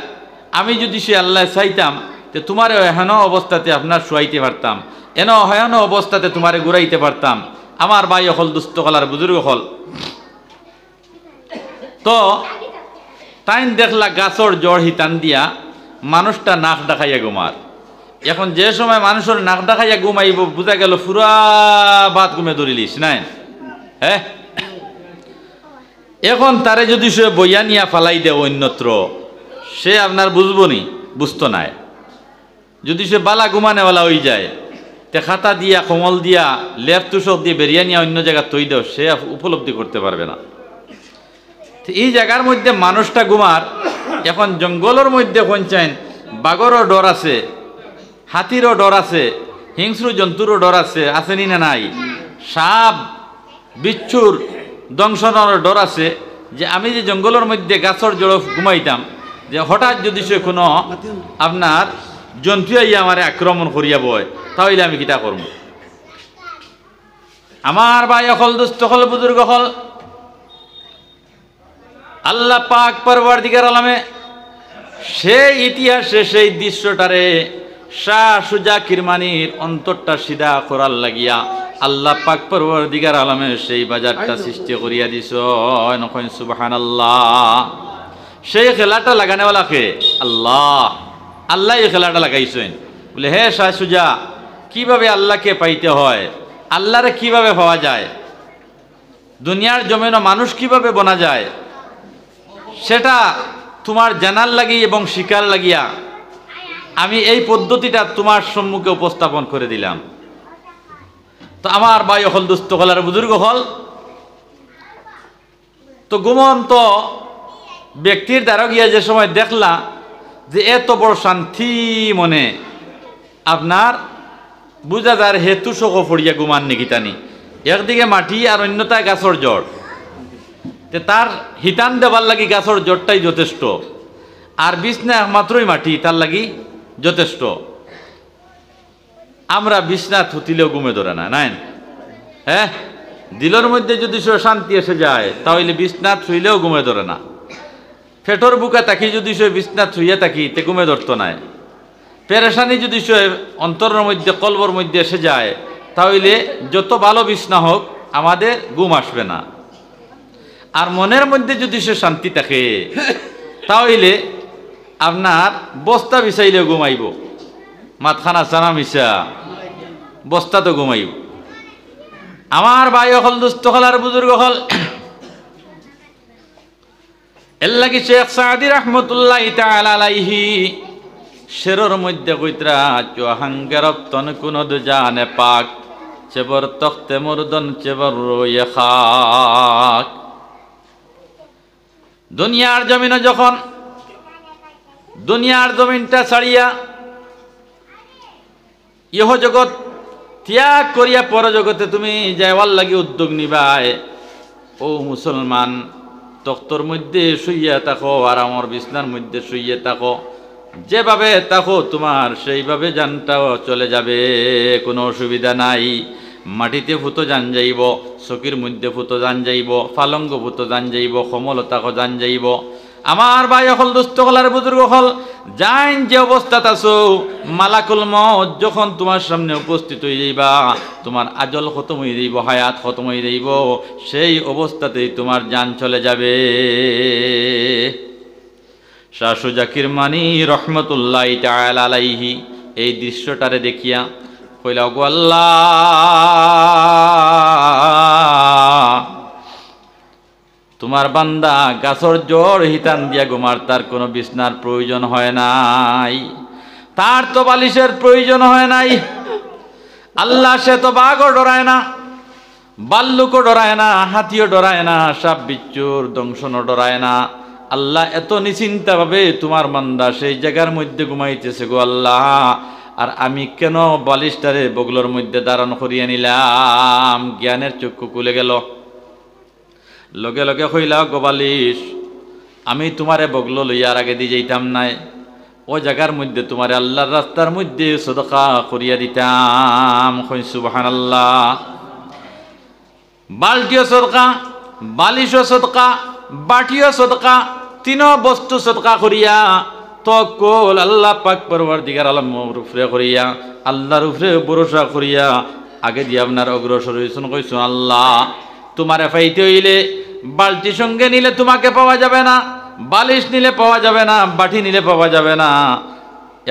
আমি যদি সে আল্লাহ চাইতাম তো তোমার এহেন অবস্থাতে আপনার শোয়াইতে পারতাম এন অহেন অবস্থাতে তোমারে ঘুরাইতে পারতাম আমার ভাই হল দুস্থ হল বুজুর্গ হল তো তাইন দেখলা গাছর জ্বর হিতান দিয়া মানুষটা নাক দেখাইয়া গুমার এখন যে সময় মানুষের নাক দেখাইয়া ঘুমাইব বুঝা গেল ফুরা বাদ ঘুমে ধরিলিস নাই হ্যাঁ এখন তারে যদি সে বইয়া নিয়া ফালাই দেয় অন্যত্র সে আপনার বুঝবো নি বুঝতো নাই যদি সে বালা ঘুমানেওয়ালা হয়ে যায় তে খাতা দিয়া কোমল দিয়া লেফ তুষক দিয়ে বেরিয়ে নিয়ে অন্য জায়গা তৈ দেও সে উপলব্ধি করতে পারবে না এই জায়গার মধ্যে মানুষটা গুমার এখন জঙ্গলের মধ্যে পঞ্চায়েত বাগরও ডর আছে হাতিরও ডর আছে হিংস্র জন্তুরও ডর আছে আসেনি না নাই সাপ বিচ্ছুর দংশনার ডর আছে যে আমি যে জঙ্গলের মধ্যে গাছর জড় ঘুমাইতাম যে হঠাৎ যদি সে কোনো আপনার জন্তু আইয়া আমার আক্রমণ করিয়া বয় তাহলে আমি কিটা করব আমার ভাই অকল দুস্থ হল বুজুর্গ হল আল্লাহ পাক পরবর্তীকার আলামে সেই ইতিহাসে সেই দৃশ্যটারে শাহ সুজা কিরমানির অন্তরটা সিধা করার লাগিয়া আল্লাহ পাক পরবর্তীকার আলমে সেই বাজারটা সৃষ্টি করিয়া দিস নখন সুবাহান আল্লাহ সেই খেলাটা লাগানেওয়ালাকে আল্লাহ আল্লাহ এই খেলাটা লাগাইছেন বলে হে শাহ সুজা কীভাবে আল্লাহকে পাইতে হয় আল্লাহরে কিভাবে পাওয়া যায় দুনিয়ার জমিন মানুষ কিভাবে বনা যায় সেটা তোমার জানার লাগি এবং শিকার লাগিয়া আমি এই পদ্ধতিটা তোমার সম্মুখে উপস্থাপন করে দিলাম তো আমার বায়ু হল দুস্থ হল আর বুজুর্গ হল তো গুমন্ত ব্যক্তির দ্বারা গিয়ে যে সময় দেখলা যে এত বড় শান্তি মনে আপনার বুঝা যার হেতু শোক ফড়িয়া গুমান নিকিতানি একদিকে মাটি আর অন্যতায় গাছর জড় তে তার হিতান দেবার লাগি গাছর জড়টাই যথেষ্ট আর বিছনা একমাত্রই মাটি তার লাগি যথেষ্ট আমরা বিছনা থুতিলেও ঘুমে ধরে না নাই হ্যাঁ দিলের মধ্যে যদি শান্তি এসে যায় তাহলে বিছনা থুইলেও ঘুমে ধরে না ফেটোর বুকে তাকি যদি সে বিছনা থুইয়ে তাকি তে ঘুমে ধরতো নাই পেরেশানি যদি সে অন্তরের মধ্যে কলবর মধ্যে এসে যায় তাহলে যত ভালো বিছনা হোক আমাদের ঘুম আসবে না আর মনের মধ্যে যদি সে শান্তি থাকে তাহলে আপনার বস্তা বিছাইলে ঘুমাইব মাতখানা চানা মিশা বস্তা তো ঘুমাইব আমার ভাই অকল দুস্থ হল আর বুজুর্গ হল এল্লা কি শেখ সাদি রহমতুল্লাহ তালাইহি শেরর মধ্যে কইত্রা চোহাং গেরপ্তন কোন জানে পাক চেবর তখতে মুরদন চেবর রয়ে খাক দুনিয়ার জমিনে যখন দুনিয়ার জমিনটা ছাড়িয়া ইহ জগৎ ত্যাগ করিয়া জগতে তুমি যাইবার লাগি উদ্যোগ নিবায় ও মুসলমান তক্তর মধ্যে শুইয়া থাকো আর আমার বিছনার মধ্যে শুইয়ে থাকো যেভাবে থাকো তোমার সেইভাবে যানটাও চলে যাবে কোনো অসুবিধা নাই মাটিতে ভূত যান যাইব চকির মধ্যে ভূত যান যাইব ফালঙ্গ ভূত যান যাইব কমলতাকো যান যাইব আমার ভাই হল দুস্থ কলার বুজুর্গ হল যাইন যে অবস্থাত আছো মালাকুল মত যখন তোমার সামনে উপস্থিত হয়ে যাইবা তোমার আজল খতম হয়ে যাইব হায়াত খতম হয়ে যাইব সেই অবস্থাতেই তোমার যান চলে যাবে শাশু জাকির মানি রহমতুল্লাহ আলাইহি এই দৃশ্যটারে দেখিয়া কইলা গোয়াল্লা তোমার বান্দা গাছর জোর হিতান দিয়া গুমার তার কোনো বিছনার প্রয়োজন হয় নাই তার তো বালিশের প্রয়োজন হয় নাই আল্লাহ সে তো বাঘও ডরায় না বাল্লুকও ডরায় না হাতিও ডরায় না সাপ বিচ্ছুর দংশনও ডরায় না আল্লাহ এত ভাবে তোমার মান্দা সেই জায়গার মধ্যে ঘুমাইতেছে গো আল্লাহ আর আমি কেন বালিশটারে বগলোর মধ্যে দাঁড়ানো করিয়া নিলাম জ্ঞানের চক্ষু খুলে গেল লগে লগে হইলা গবালিশ আমি তোমারে বগলো লইয়ার আগে দিয়ে যাইতাম নাই ও জায়গার মধ্যে তোমার আল্লাহর রাস্তার মধ্যে সদকা করিয়া দিতাম সুবাহান আল্লাহ বাল্টিও সদকা বালিশও সদকা বাটিও সদকা তিন বস্তু সদকা করিয়া তকল আল্লাহ পাক পরবার দিগার আলম রুফরে করিয়া আল্লাহ রুফরে ভরসা করিয়া আগে দিয়ে আপনার অগ্রসর হয়েছেন কইস আল্লাহ তোমারে ফাইতে হইলে বালতি সঙ্গে নিলে তোমাকে পাওয়া যাবে না বালিশ নিলে পাওয়া যাবে না বাটি নিলে পাওয়া যাবে না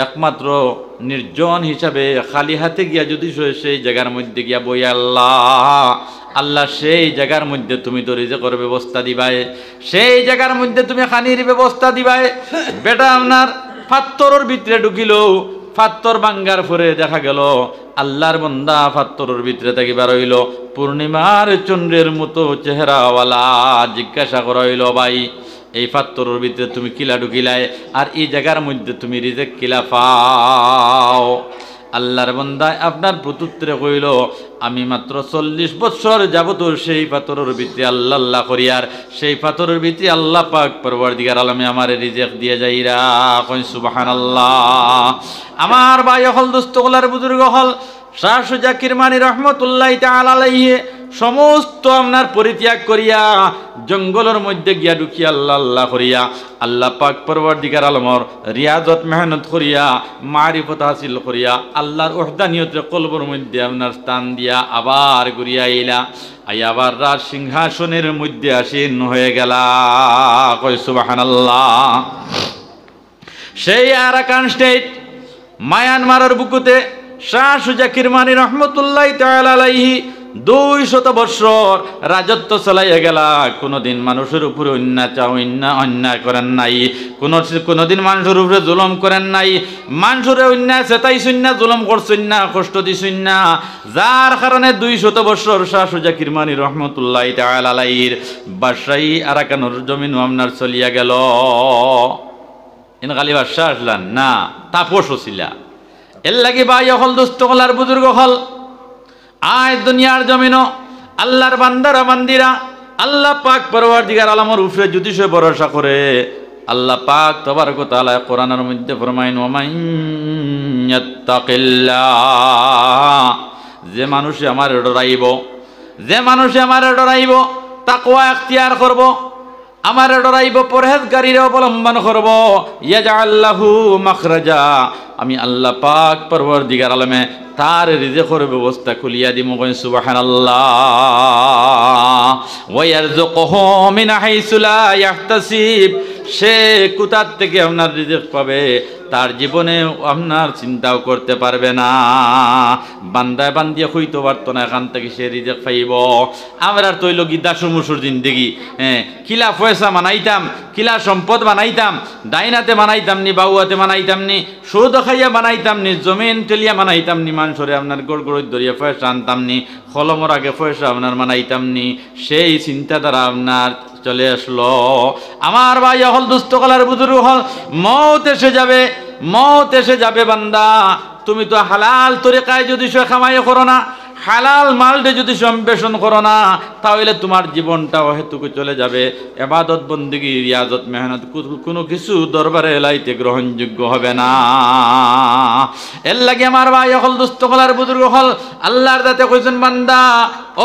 একমাত্র নির্জন হিসাবে খালি হাতে গিয়া যদি সেই জায়গার মধ্যে গিয়া বই আল্লাহ আল্লাহ সেই জায়গার মধ্যে তুমি তো রিজেকর ব্যবস্থা দিবায় সেই জায়গার মধ্যে তুমি খানির ব্যবস্থা দিবায় বেটা আপনার পাত্তরের ভিতরে ঢুকিল ফাত্তর বাঙ্গার ফুরে দেখা গেল আল্লাহর বন্দা ফাত্তরের ভিতরে থেকে হইল পূর্ণিমার চন্দ্রের মতো চেহারাওয়ালা জিজ্ঞাসা করা হইল ভাই এই ফাত্তরের ভিতরে তুমি কিলা ঢুকিলায় আর এই জায়গার মধ্যে তুমি রিজেক কিলা পাও আল্লাহর বন্দায় আপনার প্রত্যুত্তরে কইল আমি মাত্র চল্লিশ বছর যাবত সেই পাথরের ভিত্তি আল্লাহ আল্লাহ করিয়ার সেই পাথরের ভিত্তি আল্লাহ পাক পরবার দিগার আলমে আমার রিজেক দিয়ে যাইরা কই সুবাহান আল্লাহ আমার ভাই হল দুস্থ হলার বুজুর্গ হল শাহ সুজা কিরমানি রহমতুল্লাহ তালাইয়ে সমস্ত আপনার পরিত্যাগ করিয়া জঙ্গলের মধ্যে গিয়া ঢুকিয়া আল্লাহ আল্লাহ করিয়া আল্লাহ পাক পরবর্তীকার আলমর রিয়াজত মেহনত করিয়া মারিফত হাসিল করিয়া আল্লাহর ওহদানিয়তের কলবর মধ্যে আপনার স্থান দিয়া আবার ঘুরিয়া আইলা আই আবার রাজ সিংহাসনের মধ্যে আসীন হয়ে গেলা কই সুবাহান আল্লাহ সেই আরাকান স্টেট মায়ানমারের বুকুতে শাহ সুজা কিরমানি রহমতুল্লাহ তালাহি দুই শত বৎসর রাজত্ব চলাইয়া গেলা কোনোদিন মানুষের উপরে অত্যাচার অন্যা অন্যায় করেন নাই কোনো কোনোদিন মানুষের উপরে জুলম করেন নাই মানুষের অন্যায় চেতাইছুন না জুলম করছুন না কষ্ট দিছুন না যার কারণে দুই শত বৎসর শাহ সুজা কিরমানি রহমতুল্লাহ তালাহির বাসাই আরাকানোর জমিন আপনার চলিয়া গেল ইন গালি বাদশাহ আসলাম না তাপস ছিলা এর লাগে ভাই অকল দুস্থ হল বুজুর্গ হল আয় দুনিয়ার জমিন আল্লাহর বান্দারা বান্দিরা আল্লাহ পাক পরবার দিগার আলমর উফে জ্যোতিষে ভরসা করে আল্লাহ পাক তবার কোথায় কোরআনের মধ্যে ফরমাইন যে মানুষে আমার ডরাইব যে মানুষে আমার ডরাইব তাকুয়া এখতিয়ার করব আমার ডরাইব পরহেজগারিরে অবলম্বন করবো ইয়াজা আল্লাহু মখরাজা আমি আল্লাহ পাক পর্বর দিগার আলমে তার রিজেকর ব্যবস্থা খুলিয়া দিম গই সুবাহান আল্লাহ ওয়ার কহ সে কুতার থেকে আপনার রিজেক পাবে তার জীবনে আপনার চিন্তাও করতে পারবে না বান্দায় বান্দিয়ে হইতে পারত না এখান থেকে সে রিজেক পাইব আমরা তৈল গিদাসু মুসুর জিন্দিগি হ্যাঁ কিলা পয়সা মানাইতাম কিলা সম্পদ বানাইতাম ডাইনাতে বানাইতাম নি বাউয়াতে বানাইতাম নি সুদ খাইয়া বানাইতাম নি জমিন টেলিয়া বানাইতাম নি মানুষরে আপনার গোড় গোড় দরিয়া পয়সা আনতাম নি কলমর আগে পয়সা আপনার বানাইতাম নি সেই চিন্তাধারা আপনার চলে আসলো আমার ভাই হল দুস্থ কলার বুজুরু হল মত এসে যাবে মত এসে যাবে বান্দা তুমি তো হালাল তরিকায় যদি সে খামাই করো না হালাল মালটা যদি সম্বেষণ করো না তাহলে তোমার জীবনটা অহেতুকে চলে যাবে এবাদত বন্দিগি রিয়াজত মেহনত কোনো কিছু দরবারে লাইতে গ্রহণযোগ্য হবে না এর লাগে আমার ভাই অকল দুস্থ কলার বুজুর্গ হল আল্লাহর দাতে কইছেন বান্দা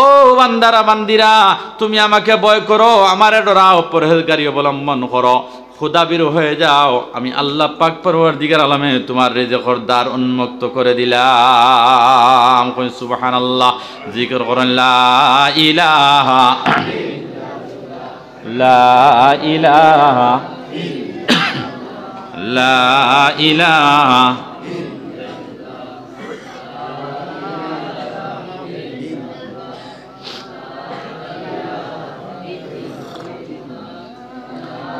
ও বান্দারা বান্দিরা তুমি আমাকে বয় করো আমার ডরাও পরহেজগারি অবলম্বন করো খোদাবির হয়ে যাও আমি আল্লাহ পাক পরওয়ার দিগার আলামে তোমার রেজেকর দ্বার উন্মুক্ত করে দিলাম সুবাহান আল্লাহ জিকর করেন ইলাহা লা ইলাহা লা ইলাহা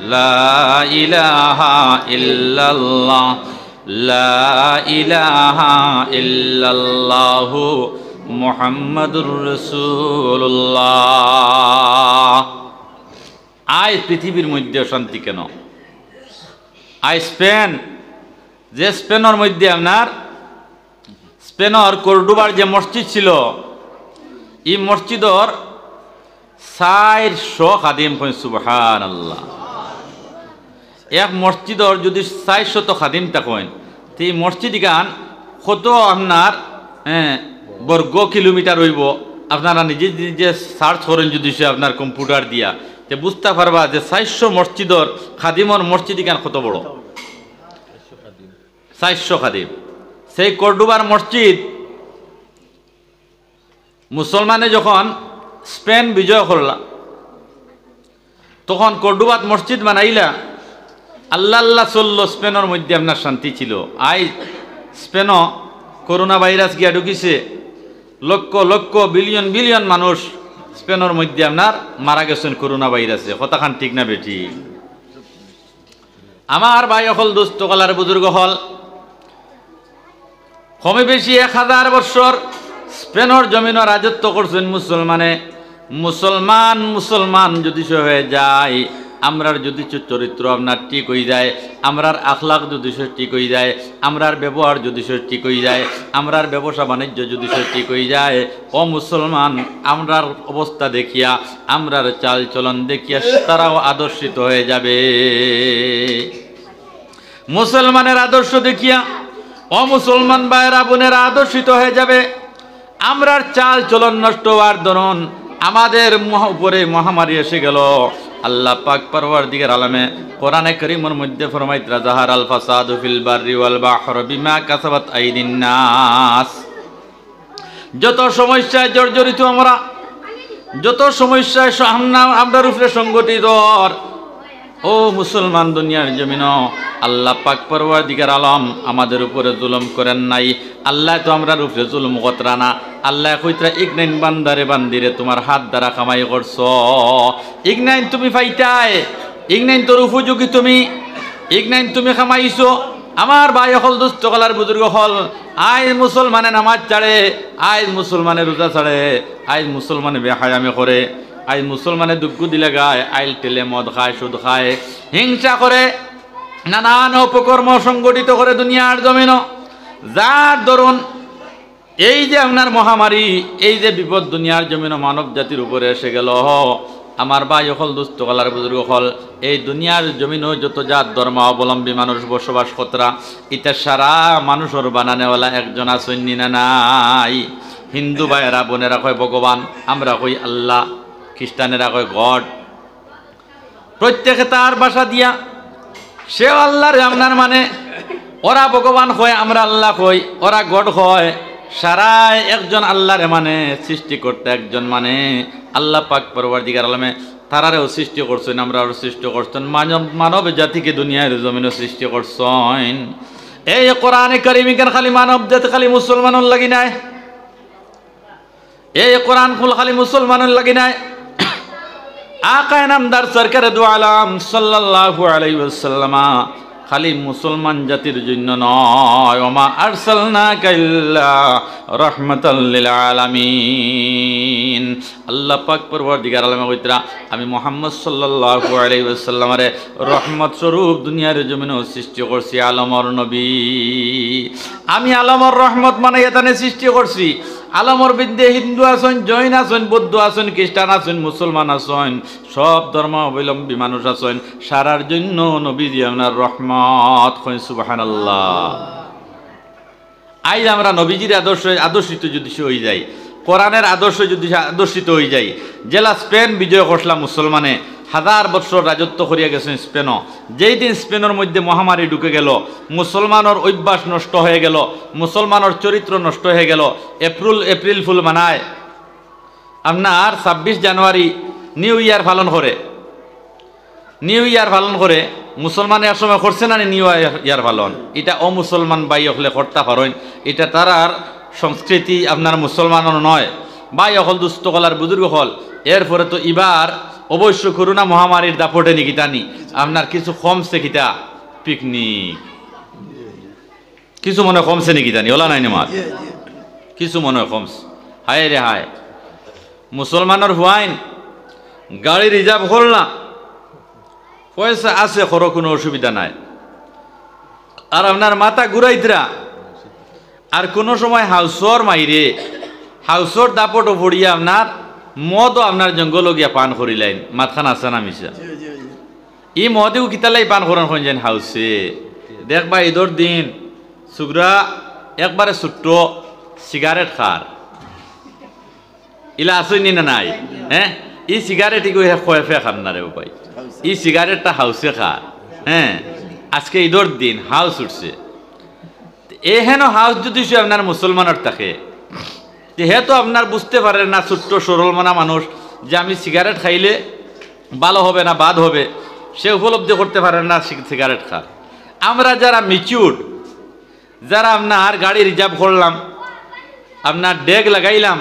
لا إله إلا الله لا إله إلا الله محمد পৃথিবীর মধ্যে শান্তি কেন আই স্পেন যে স্পেনের মধ্যে আপনার স্পেনের কর্ডুবার যে মসজিদ ছিল এই মসজিদর সাইর শখ আদিম সুবহান আল্লাহ এক মসজিদর যদি চার শত খাদিম থাকেন তো এই মসজিদ গান কত আপনার বর্গ কিলোমিটার হইব আপনারা নিজে নিজে সার্চ করেন যদি সে আপনার কম্পিউটার দিয়া যে বুঝতে পারবা যে চারশো মসজিদর খাদিমর মসজিদ গান কত বড় সাইশ্য খাদিম সেই কর্ডুবার মসজিদ মুসলমানে যখন স্পেন বিজয় করলা তখন কর্ডুবাত মসজিদ বানাইলা আল্লাহ আল্লাহ চললো স্পেনের মধ্যে আপনার শান্তি ছিল আই স্পেন করোনা ভাইরাস গিয়া ঢুকিছে লক্ষ লক্ষ বিলিয়ন বিলিয়ন মানুষ স্পেনের মধ্যে আপনার মারা গেছেন করোনা ভাইরাসে কথাখান ঠিক না বেটি আমার ভাই অকল দুস্থ কলার বুজুর্গ হল কমে বেশি এক হাজার বছর স্পেনের জমিন রাজত্ব করছেন মুসলমানে মুসলমান মুসলমান যদি হয়ে যায় আমরার যদি চরিত্র আপনার ঠিক হয়ে যায় আমরার আখলাখ যদি ঠিক হয়ে যায় আমরার ব্যবহার যদি ঠিক হয়ে যায় আমরার ব্যবসা বাণিজ্য যদি ঠিক হয়ে যায় ও মুসলমান আমরার অবস্থা দেখিয়া আমরার চাল চলন দেখিয়া তারাও আদর্শিত হয়ে যাবে মুসলমানের আদর্শ দেখিয়া মুসলমান ভাইয়েরা বোনেরা আদর্শিত হয়ে যাবে আমরার চাল চলন নষ্ট হওয়ার ধরন আমাদের উপরে মহামারী এসে গেল আল্লাহ পাক পরওয়ার দিকের আলামে কোরআনে করিমের মধ্যে ফরমাইতরা জাহার আল ফাসাদু ফিল বাররি ওয়াল বাহর বিমা কাসাবাত আইদিন নাস যত সমস্যায় জর্জরিত আমরা যত সমস্যায় আমরা রূপে সংগঠিত ও মুসলমান দুনিয়ার জমিন আল্লাহ পাক পরওয়ারদিগার আলম আমাদের উপরে জুলুম করেন নাই আল্লাহ তো আমরা রূপে জুলুম কতরা না আল্লাহ কইতরা ইগনাইন বান্দারে বান্দিরে তোমার হাত দ্বারা কামাই করছ ইগনাইন তুমি ফাইটায় ইগনাইন তোর উপযোগী তুমি ইগনাইন তুমি কামাইছো আমার ভাই হল দুষ্ট কলার বুজুর্গ হল আই মুসলমানে নামাজ চাড়ে আজ মুসলমানে রোজা চাড়ে আজ মুসলমানে বেহায়ামে করে আই মুসলমানের দুঃখ দিলে গায় আইল টেলে মদ খায় সুদ খায় হিংসা করে নানান অপকর্ম সংগঠিত করে দুনিয়ার জমিন যার ধরুন এই যে আপনার মহামারী এই যে বিপদ দুনিয়ার জমিন মানব জাতির উপরে এসে গেল আমার ভাই অকল দুস্থ বুজুর্গ হল এই দুনিয়ার জমিন যত জাত ধর্ম অবলম্বী মানুষ বসবাস কতরা ইতা সারা মানুষের বানানেওয়ালা একজন আসন্নি না নাই হিন্দু ভাইয়েরা বোনেরা কয় ভগবান আমরা কই আল্লাহ খ্রিস্টানেরা কয় গড প্রত্যেকে তার বাসা দিয়া সে আল্লাহর আপনার মানে ওরা ভগবান হয় আমরা আল্লাহ হই ওরা গড হয় সারায় একজন আল্লাহরে মানে সৃষ্টি করতে একজন মানে আল্লাহ পাক পরবার দিকার আলমে তারারেও সৃষ্টি করছেন আরও সৃষ্টি করছেন মানব মানব জাতিকে দুনিয়ার জমিনও সৃষ্টি করছেন এই কোরআনে করিমিকার খালি মানব জাতি খালি মুসলমানের লাগি নাই এই কোরআন খুল খালি মুসলমানের লাগি নাই আকায় নামদার সরকার দু আলাম সাল্লাহু আলাইসাল্লামা খালি মুসলমান জাতির জন্য নয় ওমা আরসালনা কাইল্লা রহমতাল্লিল আলামিন আল্লাহ পাক দিগার আলম কইতরা আমি মোহাম্মদ সাল্লাহু আলাই সাল্লামারে রহমত স্বরূপ দুনিয়ার জমিনে সৃষ্টি করছি আলমর নবী আমি আলমর রহমত মানে এখানে সৃষ্টি করছি আলমর বিদ্যে হিন্দু আছেন জৈন আছেন বৌদ্ধ আছেন খ্রিস্টান আছেন মুসলমান আছেন সব ধর্ম অবলম্বী মানুষ আছেন সারার জন্য নবী আপনার রহমত সুবাহান আল্লাহ আইজ আমরা নবীজির আদর্শ আদর্শিত যদি সে হয়ে যাই কোরআনের আদর্শ যদি আদর্শিত হয়ে যাই জেলা স্পেন বিজয় করলাম মুসলমানে হাজার বছর রাজত্ব করিয়া গেছেন স্পেনও যেই দিন স্পেনের মধ্যে মহামারী ঢুকে গেল মুসলমানের অভ্যাস নষ্ট হয়ে গেল মুসলমানের চরিত্র নষ্ট হয়ে গেল এপ্রিল এপ্রিল ফুল মানায় আপনার ছাব্বিশ জানুয়ারি নিউ ইয়ার পালন করে নিউ ইয়ার পালন করে মুসলমানে এক সময় করছে না নিউ ইয়ার পালন এটা অমুসলমান বাই হলে কর্তা পারেন এটা আর সংস্কৃতি আপনার মুসলমানও নয় বাই হল দুষ্টকলার আর বুজুর্গ হল এরপরে তো ইবার অবশ্য করোনা মহামারীর দাপটে নিকিতানি আপনার কিছু কমছে কিতা পিকনিক কিছু মনে কমছে নিকিতানি ওলা নাই নেমার কিছু মনে কমছে হায় রে হায় মুসলমানের হুয়াইন গাড়ি রিজার্ভ না পয়সা আছে খরো কোনো অসুবিধা নাই আর আপনার মাথা ঘুরাইতরা আর কোনো সময় হাউসর মাইরে হাউসর দাপট পড়িয়া আপনার মদও আপনার জঙ্গল গিয়া পান করিলেন লাইন আসা না নামিছা ই মদেও কিতালাই পান করেন হন যেন হাউসে দেখবা ঈদর দিন সুগরা একবারে ছোট্ট সিগারেট খার ইলা আসই নি না নাই হ্যাঁ ই সিগারেট ইগো হে খয়েফে খান না রে ভাই ই সিগারেটটা হাউসে খার হ্যাঁ আজকে ঈদর দিন হাউস উঠছে এহেন হাউস যদি আপনার মুসলমানের থাকে যেহেতু আপনার বুঝতে পারেন না ছোট্ট সরল মানা মানুষ যে আমি সিগারেট খাইলে ভালো হবে না বাদ হবে সে উপলব্ধি করতে পারেন না সিগারেট খা আমরা যারা মিচিউর যারা আপনার গাড়ি রিজার্ভ করলাম আপনার ডেগ লাগাইলাম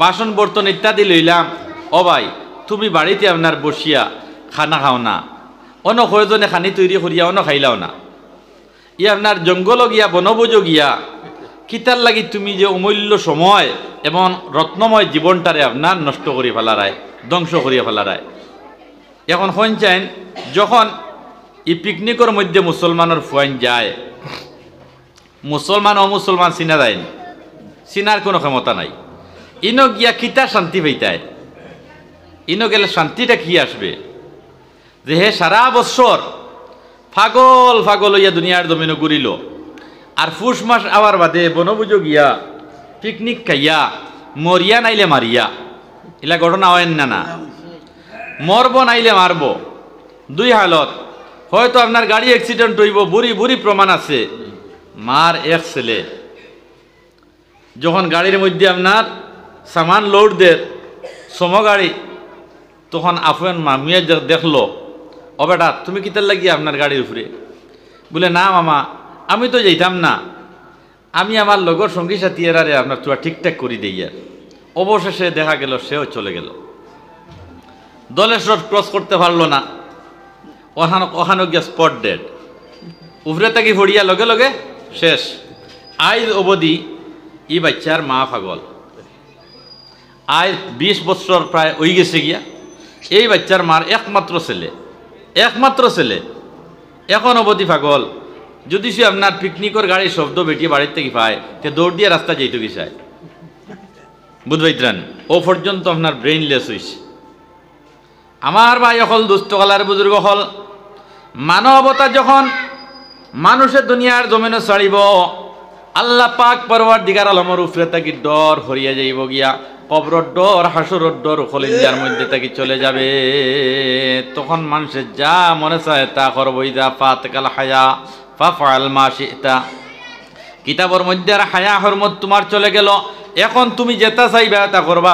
বাসন বর্তন ইত্যাদি লইলাম ও ভাই তুমি বাড়িতে আপনার বসিয়া খানা খাও না অন কয়জনে খানি তৈরি করিয়া অন খাইলাও না ই আপনার জঙ্গল গিয়া বনভোজ গিয়া কিতার লাগি তুমি যে অমূল্য সময় এবং রত্নময় জীবনটারে আপনার নষ্ট করে ফেলা রায় ধ্বংস করিয়া ফেলা রায় এখন হন চাইন যখন এই পিকনিকের মধ্যে মুসলমানের ফুয়াইন যায় মুসলমান অমুসলমান চিনা যায় চিনার কোনো ক্ষমতা নাই ইনো গিয়া কিতা শান্তি পাইতায় ইনো গেলে শান্তিটা কি আসবে যে হে সারা বছর ফাগল ফাগল হইয়া দুনিয়ার জমিনে ঘুরিল আর পুষ মাস আওয়ার বাদে বনভুজো গিয়া পিকনিক খাইয়া মরিয়া নাইলে মারিয়া এলা ঘটনা হয় না না মরব নাইলে মারব দুই হালত হয়তো আপনার গাড়ি অ্যাক্সিডেন্ট হইব বুড়ি বুড়ি প্রমাণ আছে মার এক ছেলে যখন গাড়ির মধ্যে আপনার সামান লোড দে সম গাড়ি তখন আফুয়ান মামিয়া দেখলো অবেটা তুমি কিতার লাগিয়ে আপনার গাড়ির উপরে বলে না মামা আমি তো যেতাম না আমি আমার লগর সঙ্গী সাথী আরে আপনার চুয়া ঠিকঠাক করি দিই আর অবশেষে দেখা গেল সেও চলে গেল দলেশ্বর ক্রস করতে পারলো না ওখানে ওখানে গিয়ে স্পট ডেড উফরে তাকে ভরিয়া লগে লগে শেষ আইজ অবধি ই বাচ্চার মা ফাগল আয় বিশ বছর প্রায় ওই গেছে গিয়া এই বাচ্চার মার একমাত্র ছেলে একমাত্র ছেলে এখন অবধি ফাগল যদি সে আপনার পিকনিকর গাড়ির শব্দ বেটিয়ে বাড়ির থেকে পায় তে দৌড় দিয়ে রাস্তা যেইতে গেছায় বুধবাইত্রান ও পর্যন্ত আপনার ব্রেইনলেস হইছে আমার ভাই হল দুষ্টকলার বুজুর্গ হল মানবতা যখন মানুষের দুনিয়ার জমিনে ছাড়িব আল্লাহ পাক পরবার দিগার আলমর উফরে তাকি ডর হরিয়া যাইব গিয়া কবর ডর হাসুর ডর খলিঞ্জার মধ্যে তাকি চলে যাবে তখন মানুষের যা মনে চায় তা করবই যা পাতকাল হায়া কিতাবর মধ্যে আর হায়া হরমত তোমার চলে গেল এখন তুমি যেতে চাইবা তা করবা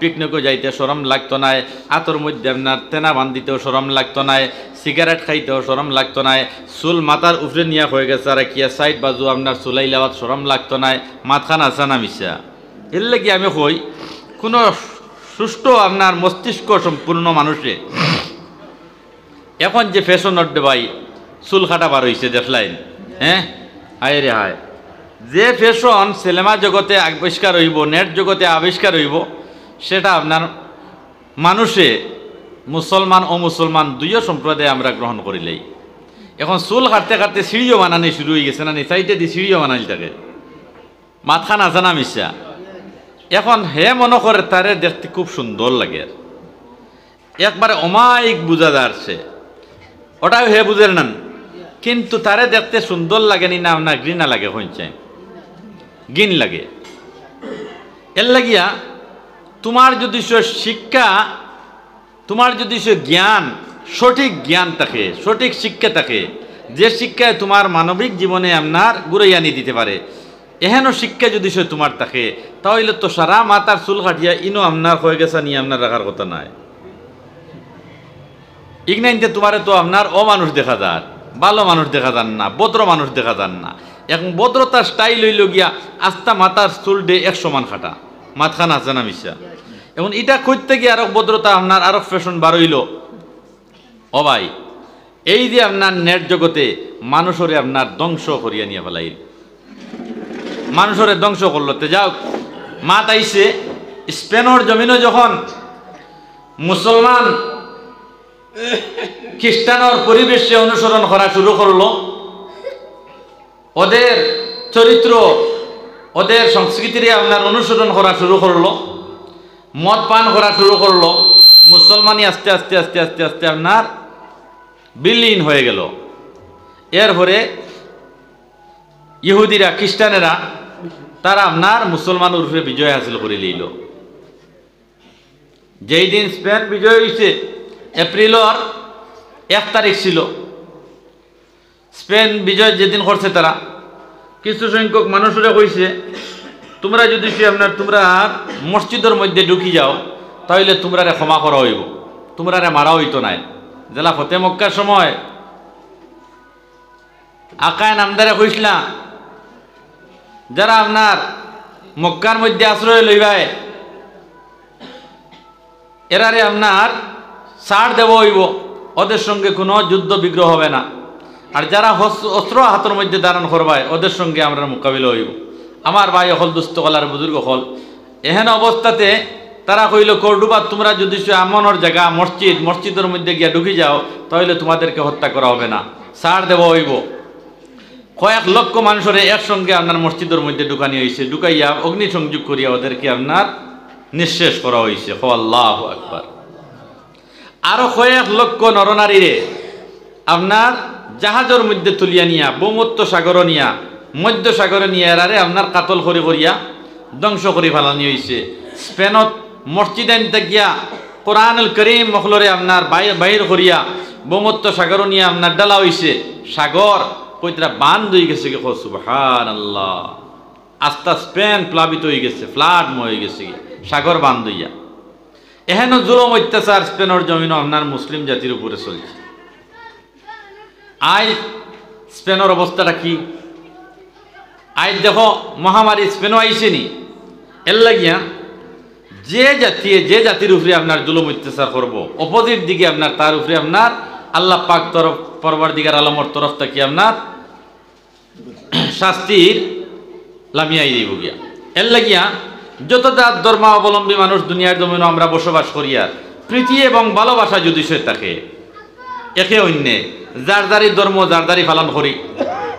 পিকনিকও যাইতে সরম লাগতো নাই আতর মধ্যে আপনার তেনা বান্ধিতেও সরম লাগতো নাই সিগারেট খাইতেও সরম লাগতো নাই চুল মাথার উপরে নিয়া হয়ে গেছে আর কিয়া সাইড বাজু আপনার চুলাই লাওয়াত সরম লাগতো নাই মাথখান আছে না মিশা এলে কি আমি হই কোনো সুস্থ আপনার মস্তিষ্ক সম্পূর্ণ মানুষে এখন যে ফ্যাশন অড্ডে ভাই চুল বার হয়েছে দেখলাইন হ্যাঁ হায় রে হায় যে ফ্যাশন সিনেমা জগতে আবিষ্কার হইব নেট জগতে আবিষ্কার হইব সেটা আপনার মানুষে মুসলমান ও মুসলমান দুইও সম্প্রদায় আমরা গ্রহণ করিলেই এখন চুল কাটতে কাটতে সিঁড়িও বানানি শুরু হয়ে গেছে না নিচাইতে দি সিঁড়িও বানাইল থাকে মাথা না জানা মিশা এখন হে মনে করে তারে দেখতে খুব সুন্দর লাগে একবারে অমায়িক বুঝা যাচ্ছে ওটাও হে বুঝের না কিন্তু তারে দেখতে সুন্দর লাগে নি না না ঘৃণা লাগে হইছে গিন লাগে এর লাগিয়া তোমার যদি সে শিক্ষা তোমার যদি সে জ্ঞান সঠিক জ্ঞান থাকে সঠিক শিক্ষা থাকে যে শিক্ষায় তোমার মানবিক জীবনে আপনার আনি দিতে পারে এহেন শিক্ষা যদি সে তোমার থাকে তাহলে তো সারা মাতার চুল কাটিয়া ইনো আপনার হয়ে গেছে নিয়ে আপনার রাখার কথা নাই ইগনাইনতে তোমারে তো আপনার অমানুষ দেখা যায় ভালো মানুষ দেখা যান না বদ্র মানুষ দেখা যান না এখন ভদ্রতার স্টাইল হইল গিয়া আস্তা মাথার চুল ডে এক সমান খাটা মাথাখান আছে না মিশা এখন এটা করতে গিয়ে আরো বদ্রতা আপনার আরো ফ্যাশন বার হইল ও ভাই এই যে আপনার নেট জগতে মানুষরে আপনার ধ্বংস করিয়া নিয়ে ফেলাই মানুষরে ধ্বংস করলো তে যাও মাত আইসে স্পেনর জমিনে যখন মুসলমান খ্রিস্টানোর পরিবেশে অনুসরণ করা শুরু করলো ওদের চরিত্র ওদের সংস্কৃতিরে আপনার অনুসরণ করা শুরু করলো মদ পান করা শুরু করলো মুসলমানই আস্তে আস্তে আস্তে আস্তে আস্তে আপনার বিলীন হয়ে গেল এরপরে ইহুদিরা খ্রিস্টানেরা তারা আপনার মুসলমান উর্ফে বিজয় হাসিল করে লিল যেই দিন স্পেন বিজয় হয়েছে আর এক তারিখ ছিল স্পেন বিজয় যেদিন করছে তারা কিছু সংখ্যক মানুষরা কইছে তোমরা যদি সে আপনার তোমরা মসজিদের মধ্যে ঢুকি যাও তাহলে তোমরা ক্ষমা করা হইব তোমরা মারা হইতো নাই জেলা ফতে মক্কার সময় আকায় নামদারে কইসলাম যারা আপনার মক্কার মধ্যে আশ্রয় লইবায় এরারে আপনার ছাড় দেব হইব ওদের সঙ্গে কোনো যুদ্ধ বিগ্রহ হবে না আর যারা অস্ত্র হাতের মধ্যে দাঁড়ান করবায় ওদের সঙ্গে আমরা মোকাবিলা হইব আমার ভাই হল দুস্থ কলার বুজুর্গ হল এহেন অবস্থাতে তারা কইল করডুবা তোমরা যদি আমনর জায়গা মসজিদ মসজিদের মধ্যে গিয়া ঢুকে যাও তাহলে তোমাদেরকে হত্যা করা হবে না ছাড় দেব হইব কয়েক লক্ষ মানুষের একসঙ্গে আপনার মসজিদের মধ্যে ঢুকানি হয়েছে ঢুকাইয়া অগ্নিসংযোগ করিয়া ওদেরকে আপনার নিঃশেষ করা হয়েছে হল্লাহ আকবর আরো কয়েক লক্ষ নরনারীরে আপনার জাহাজের মধ্যে তুলিয়া নিয়া বৌমত্ব সাগর নিয়া মধ্য সাগরে নিয়ে এরারে আপনার কাতল করি করিয়া ধ্বংস করি ফেলানি হয়েছে স্পেনত মসজিদ আনতে গিয়া কোরআনুল করিম মখলরে আপনার বাহির করিয়া বৌমত্ব সাগর নিয়ে আপনার ডালা হয়েছে সাগর কইতরা বান্ধ হয়ে গেছে গে সুবহান আল্লাহ আস্তা স্পেন প্লাবিত হয়ে গেছে ফ্লাডময় হয়ে গেছে সাগর বান্ধ হইয়া এখন জুলম অত্যাচার স্পেনের জমিন আপনার মুসলিম জাতির উপরে চলছে আজ স্পেনের অবস্থাটা কি আজ দেখো মহামারী স্পেনও নি এর লাগিয়া যে জাতিয়ে যে জাতির উপরে আপনার জুলম অত্যাচার করবো অপোজিট দিকে আপনার তার উপরে আপনার আল্লাহ পাক তরফ পরবার দিগার আলমর তরফ থাকি আপনার শাস্তির লামিয়াই দিব গিয়া এর লাগিয়া যত জাত ধর্মাবলম্বী মানুষ দুনিয়ার জমিন আমরা বসবাস করি আর প্রীতি এবং ভালোবাসা যদি সে থাকে একে অন্যে যার যারি ধর্ম যার যারি পালন করি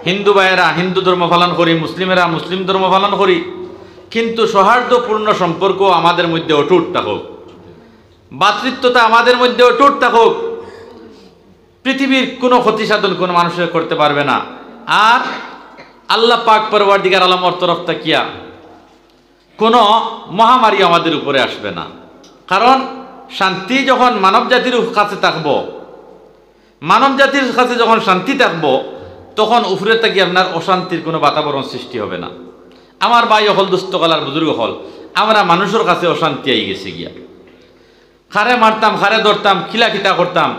হিন্দু ভাইয়েরা হিন্দু ধর্ম পালন করি মুসলিমেরা মুসলিম ধর্ম পালন করি কিন্তু সৌহার্দ্যপূর্ণ সম্পর্ক আমাদের মধ্যে অটুট থাকুক ভাতৃত্বতা আমাদের মধ্যে অটুট থাকুক পৃথিবীর কোনো ক্ষতি সাধন কোনো মানুষের করতে পারবে না আর আল্লাহ পাক পরবার দিগার আলমর তরফ তাকিয়া কোনো মহামারী আমাদের উপরে আসবে না কারণ শান্তি যখন মানব জাতির কাছে থাকবো মানব জাতির কাছে যখন শান্তি থাকবো তখন উপরে থাকি আপনার অশান্তির কোনো বাতাবরণ সৃষ্টি হবে না আমার ভাই হল দুস্তকলার বুজুর্গ হল আমরা মানুষের কাছে অশান্তি আই গেছে গিয়া খারে মারতাম খারে ধরতাম খিলাখিতা করতাম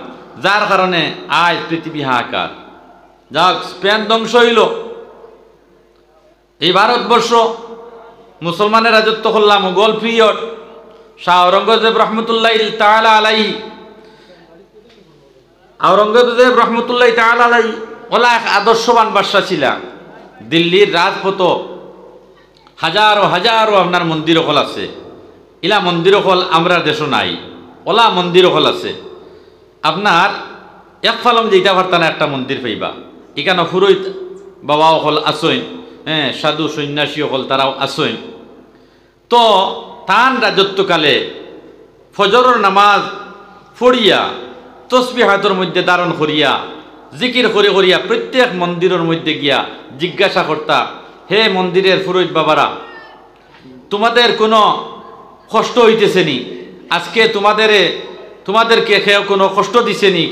যার কারণে আজ পৃথিবী হাহাকার যাক স্পেন ধ্বংস হইল এই ভারতবর্ষ মুসলমানের রাজত্ব করলাম মুঘল পিরিয়ড শাহ ঔরঙ্গজেব রহমতুল্লাহ তাহলে আলাই আওরঙ্গজেব রহমতুল্লাহ তাহলে আলাই ওলা এক আদর্শবান বাদশা ছিল দিল্লির রাজপথ হাজারো হাজারো আপনার মন্দির হল আছে ইলা মন্দির হল আমরা দেশও নাই ওলা মন্দির হল আছে আপনার এক ফলম যেটা ভারতানা একটা মন্দির পাইবা এখানে ফুরোহিত বাবা হল আসইন হ্যাঁ সাধু সন্ন্যাসী হল তারাও আসেন তো তান রাজত্বকালে ফজরের নামাজ ফড়িয়া তসবি হাতর মধ্যে দারণ করিয়া জিকির করে করিয়া প্রত্যেক মন্দিরের মধ্যে গিয়া জিজ্ঞাসা করতা হে মন্দিরের ফুরোজ বাবারা তোমাদের কোনো কষ্ট হইতেছে নি আজকে তোমাদের তোমাদেরকে খেয়ে কোনো কষ্ট দিছে নি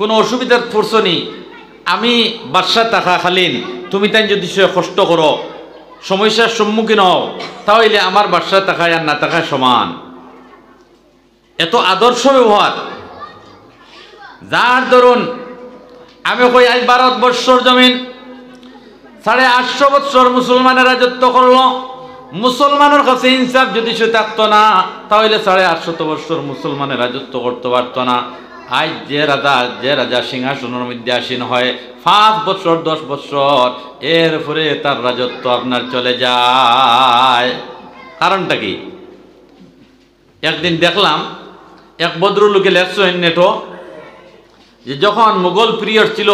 কোনো অসুবিধার ফুরসনি আমি বাদশা তাকা খালিন তুমি তাই যদি সে কষ্ট করো সমস্যার সম্মুখীন হও তাহলে আমার বাসায় তাকায় আর না তাকায় সমান এত আদর্শ ব্যবহার যার ধরুন আমি কই আজ ভারতবর্ষর জমিন সাড়ে আটশো বৎসর মুসলমানের রাজত্ব করলো মুসলমানের কাছে ইনসাফ যদি সে থাকতো না তাহলে সাড়ে আটশত বৎসর মুসলমানের রাজত্ব করতে পারতো না আজ যে রাজা যে রাজা সিংহাসনের মধ্যে আসীন হয় পাঁচ বছর দশ বছর এরপরে তার রাজত্ব আপনার চলে যায় কারণটা কি একদিন দেখলাম এক বদরুলুকে লেখছেন নেটো যে যখন মুঘল পিরিয়ড ছিল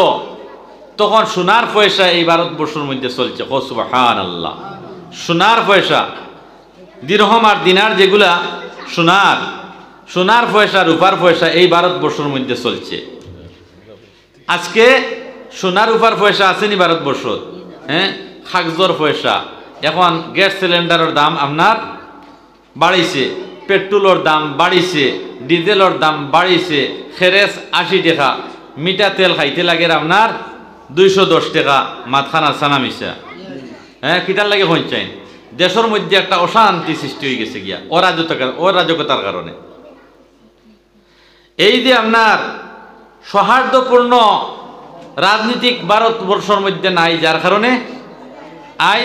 তখন সোনার পয়সা এই ভারতবর্ষের মধ্যে চলছে হসবাহান আল্লাহ সোনার পয়সা দিরহম আর দিনার যেগুলা সোনার সোনার পয়সা রূপার পয়সা এই ভারতবর্ষের মধ্যে চলছে আজকে সোনার রূপার পয়সা আসেনি ভারতবর্ষ হ্যাঁ খাগজর পয়সা এখন গ্যাস সিলিন্ডারের দাম আপনার বাড়িছে পেট্রোলের দাম বাড়িছে ডিজেলের দাম বাড়িছে খেরেস আশি টাকা মিঠা তেল খাইতে লাগে আপনার দুইশো দশ টাকা মাথানা সানা মিশা হ্যাঁ কিটার লাগে হইন চাইন দেশের মধ্যে একটা অশান্তি সৃষ্টি হয়ে গেছে গিয়া অরাজকতার অরাজকতার কারণে এই যে আপনার সৌহার্দ্যপূর্ণ রাজনীতিক ভারতবর্ষর মধ্যে নাই যার কারণে আই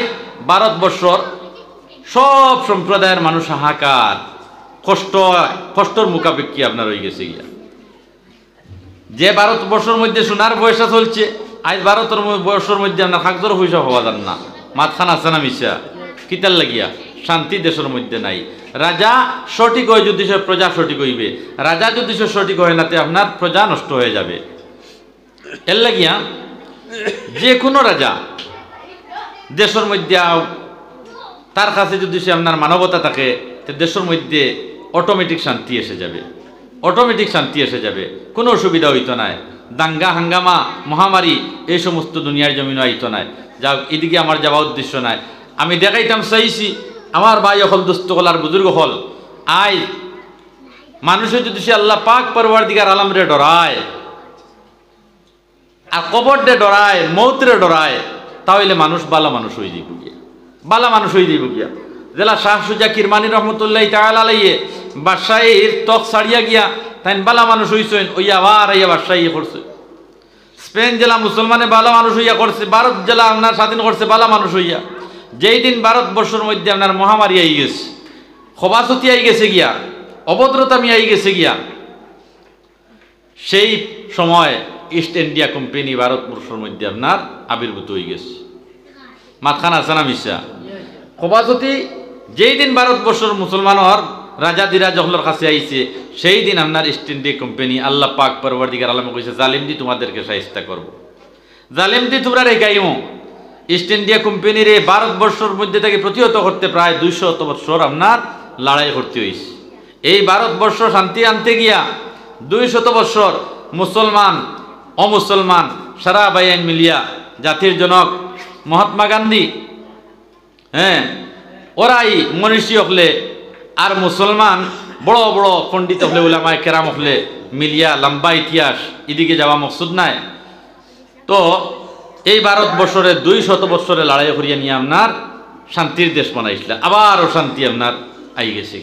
ভারতবর্ষর সব সম্প্রদায়ের মানুষ হাহাকার কষ্ট কষ্টর মুখাপেক্ষি আপনার হয়ে গেছে গিয়া যে ভারতবর্ষর মধ্যে সোনার পয়সা চলছে আজ ভারতের বয়সের মধ্যে আপনার খাকজোর পয়সা হওয়া যান না মাথা আছে না মিশা কিতার লাগিয়া শান্তি দেশের মধ্যে নাই রাজা সঠিক হয় যদি সে প্রজা সঠিক হইবে রাজা যদি সে সঠিক হয় না তে আপনার প্রজা নষ্ট হয়ে যাবে এর লাগিয়া যে কোনো রাজা দেশের মধ্যে তার কাছে যদি সে আপনার মানবতা থাকে তো দেশের মধ্যে অটোমেটিক শান্তি এসে যাবে অটোমেটিক শান্তি এসে যাবে কোনো অসুবিধা হইতো না দাঙ্গা হাঙ্গামা মহামারী এই সমস্ত দুনিয়ার জমিন হইতো না যা এদিকে আমার যাওয়া উদ্দেশ্য নাই আমি দেখাইতাম চাইছি আমার ভাই হল দুস্থ হল আর বুজুর্গ হল আই মানুষের যদি সে আল্লাহ পাক পরবার আলাম রে ডরায় আর কবর রে ডরায় মৌতরে ডরায় তাহলে মানুষ বালা মানুষ হয়ে যাইব গিয়া বালা মানুষ হয়ে যাইব গিয়া জেলা শাহ সুজা কিরমানি রহমতুল্লাহ তাহলে বাদশাহীর ত্বক ছাড়িয়া গিয়া তাই বালা মানুষ হইছেন ওই আবার আইয়া বাদশাহী করছে স্পেন জেলা মুসলমানে বালা মানুষ হইয়া করছে ভারত জেলা আপনার স্বাধীন করছে বালা মানুষ হইয়া যেই দিন ভারতবর্ষের মধ্যে আপনার মহামারী আই গেছে খোবাসতি আই গেছে গিয়া অভদ্রতামি আই গেছে গিয়া সেই সময় ইস্ট ইন্ডিয়া কোম্পানি ভারতবর্ষের মধ্যে আপনার আবির্ভূত হয়ে গেছে মাতখান না মিশা খোবাসতি যেই দিন ভারতবর্ষের মুসলমানর রাজা দিরা জহলর কাছে আইছে সেই দিন আপনার ইস্ট ইন্ডিয়া কোম্পানি আল্লাহ পাক পরবর্তীকার আলমে কইছে জালিম দি তোমাদেরকে সাহিস্তা করবো জালিম দি তোমরা রেখাইমো ইস্ট ইন্ডিয়া কোম্পানির এই ভারতবর্ষের মধ্যে থেকে প্রতিহত করতে প্রায় দুইশত বৎসর আপনার লড়াই করতে হয়েছে এই ভারতবর্ষ শান্তি আনতে গিয়া দুইশত বৎসর মুসলমান অমুসলমান সারা বাইন মিলিয়া জাতির জনক মহাত্মা গান্ধী হ্যাঁ ওরাই মনীষী হকলে আর মুসলমান বড় বড় পণ্ডিত হলে উলামায় কেরাম হকলে মিলিয়া লম্বা ইতিহাস এদিকে যাওয়া মকসুদ নাই তো এই বছরে দুই শত বছরে লড়াই করিয়া নিয়ে আপনার শান্তির দেশ বানাইছিল আবার শান্তি আপনার আই গেছে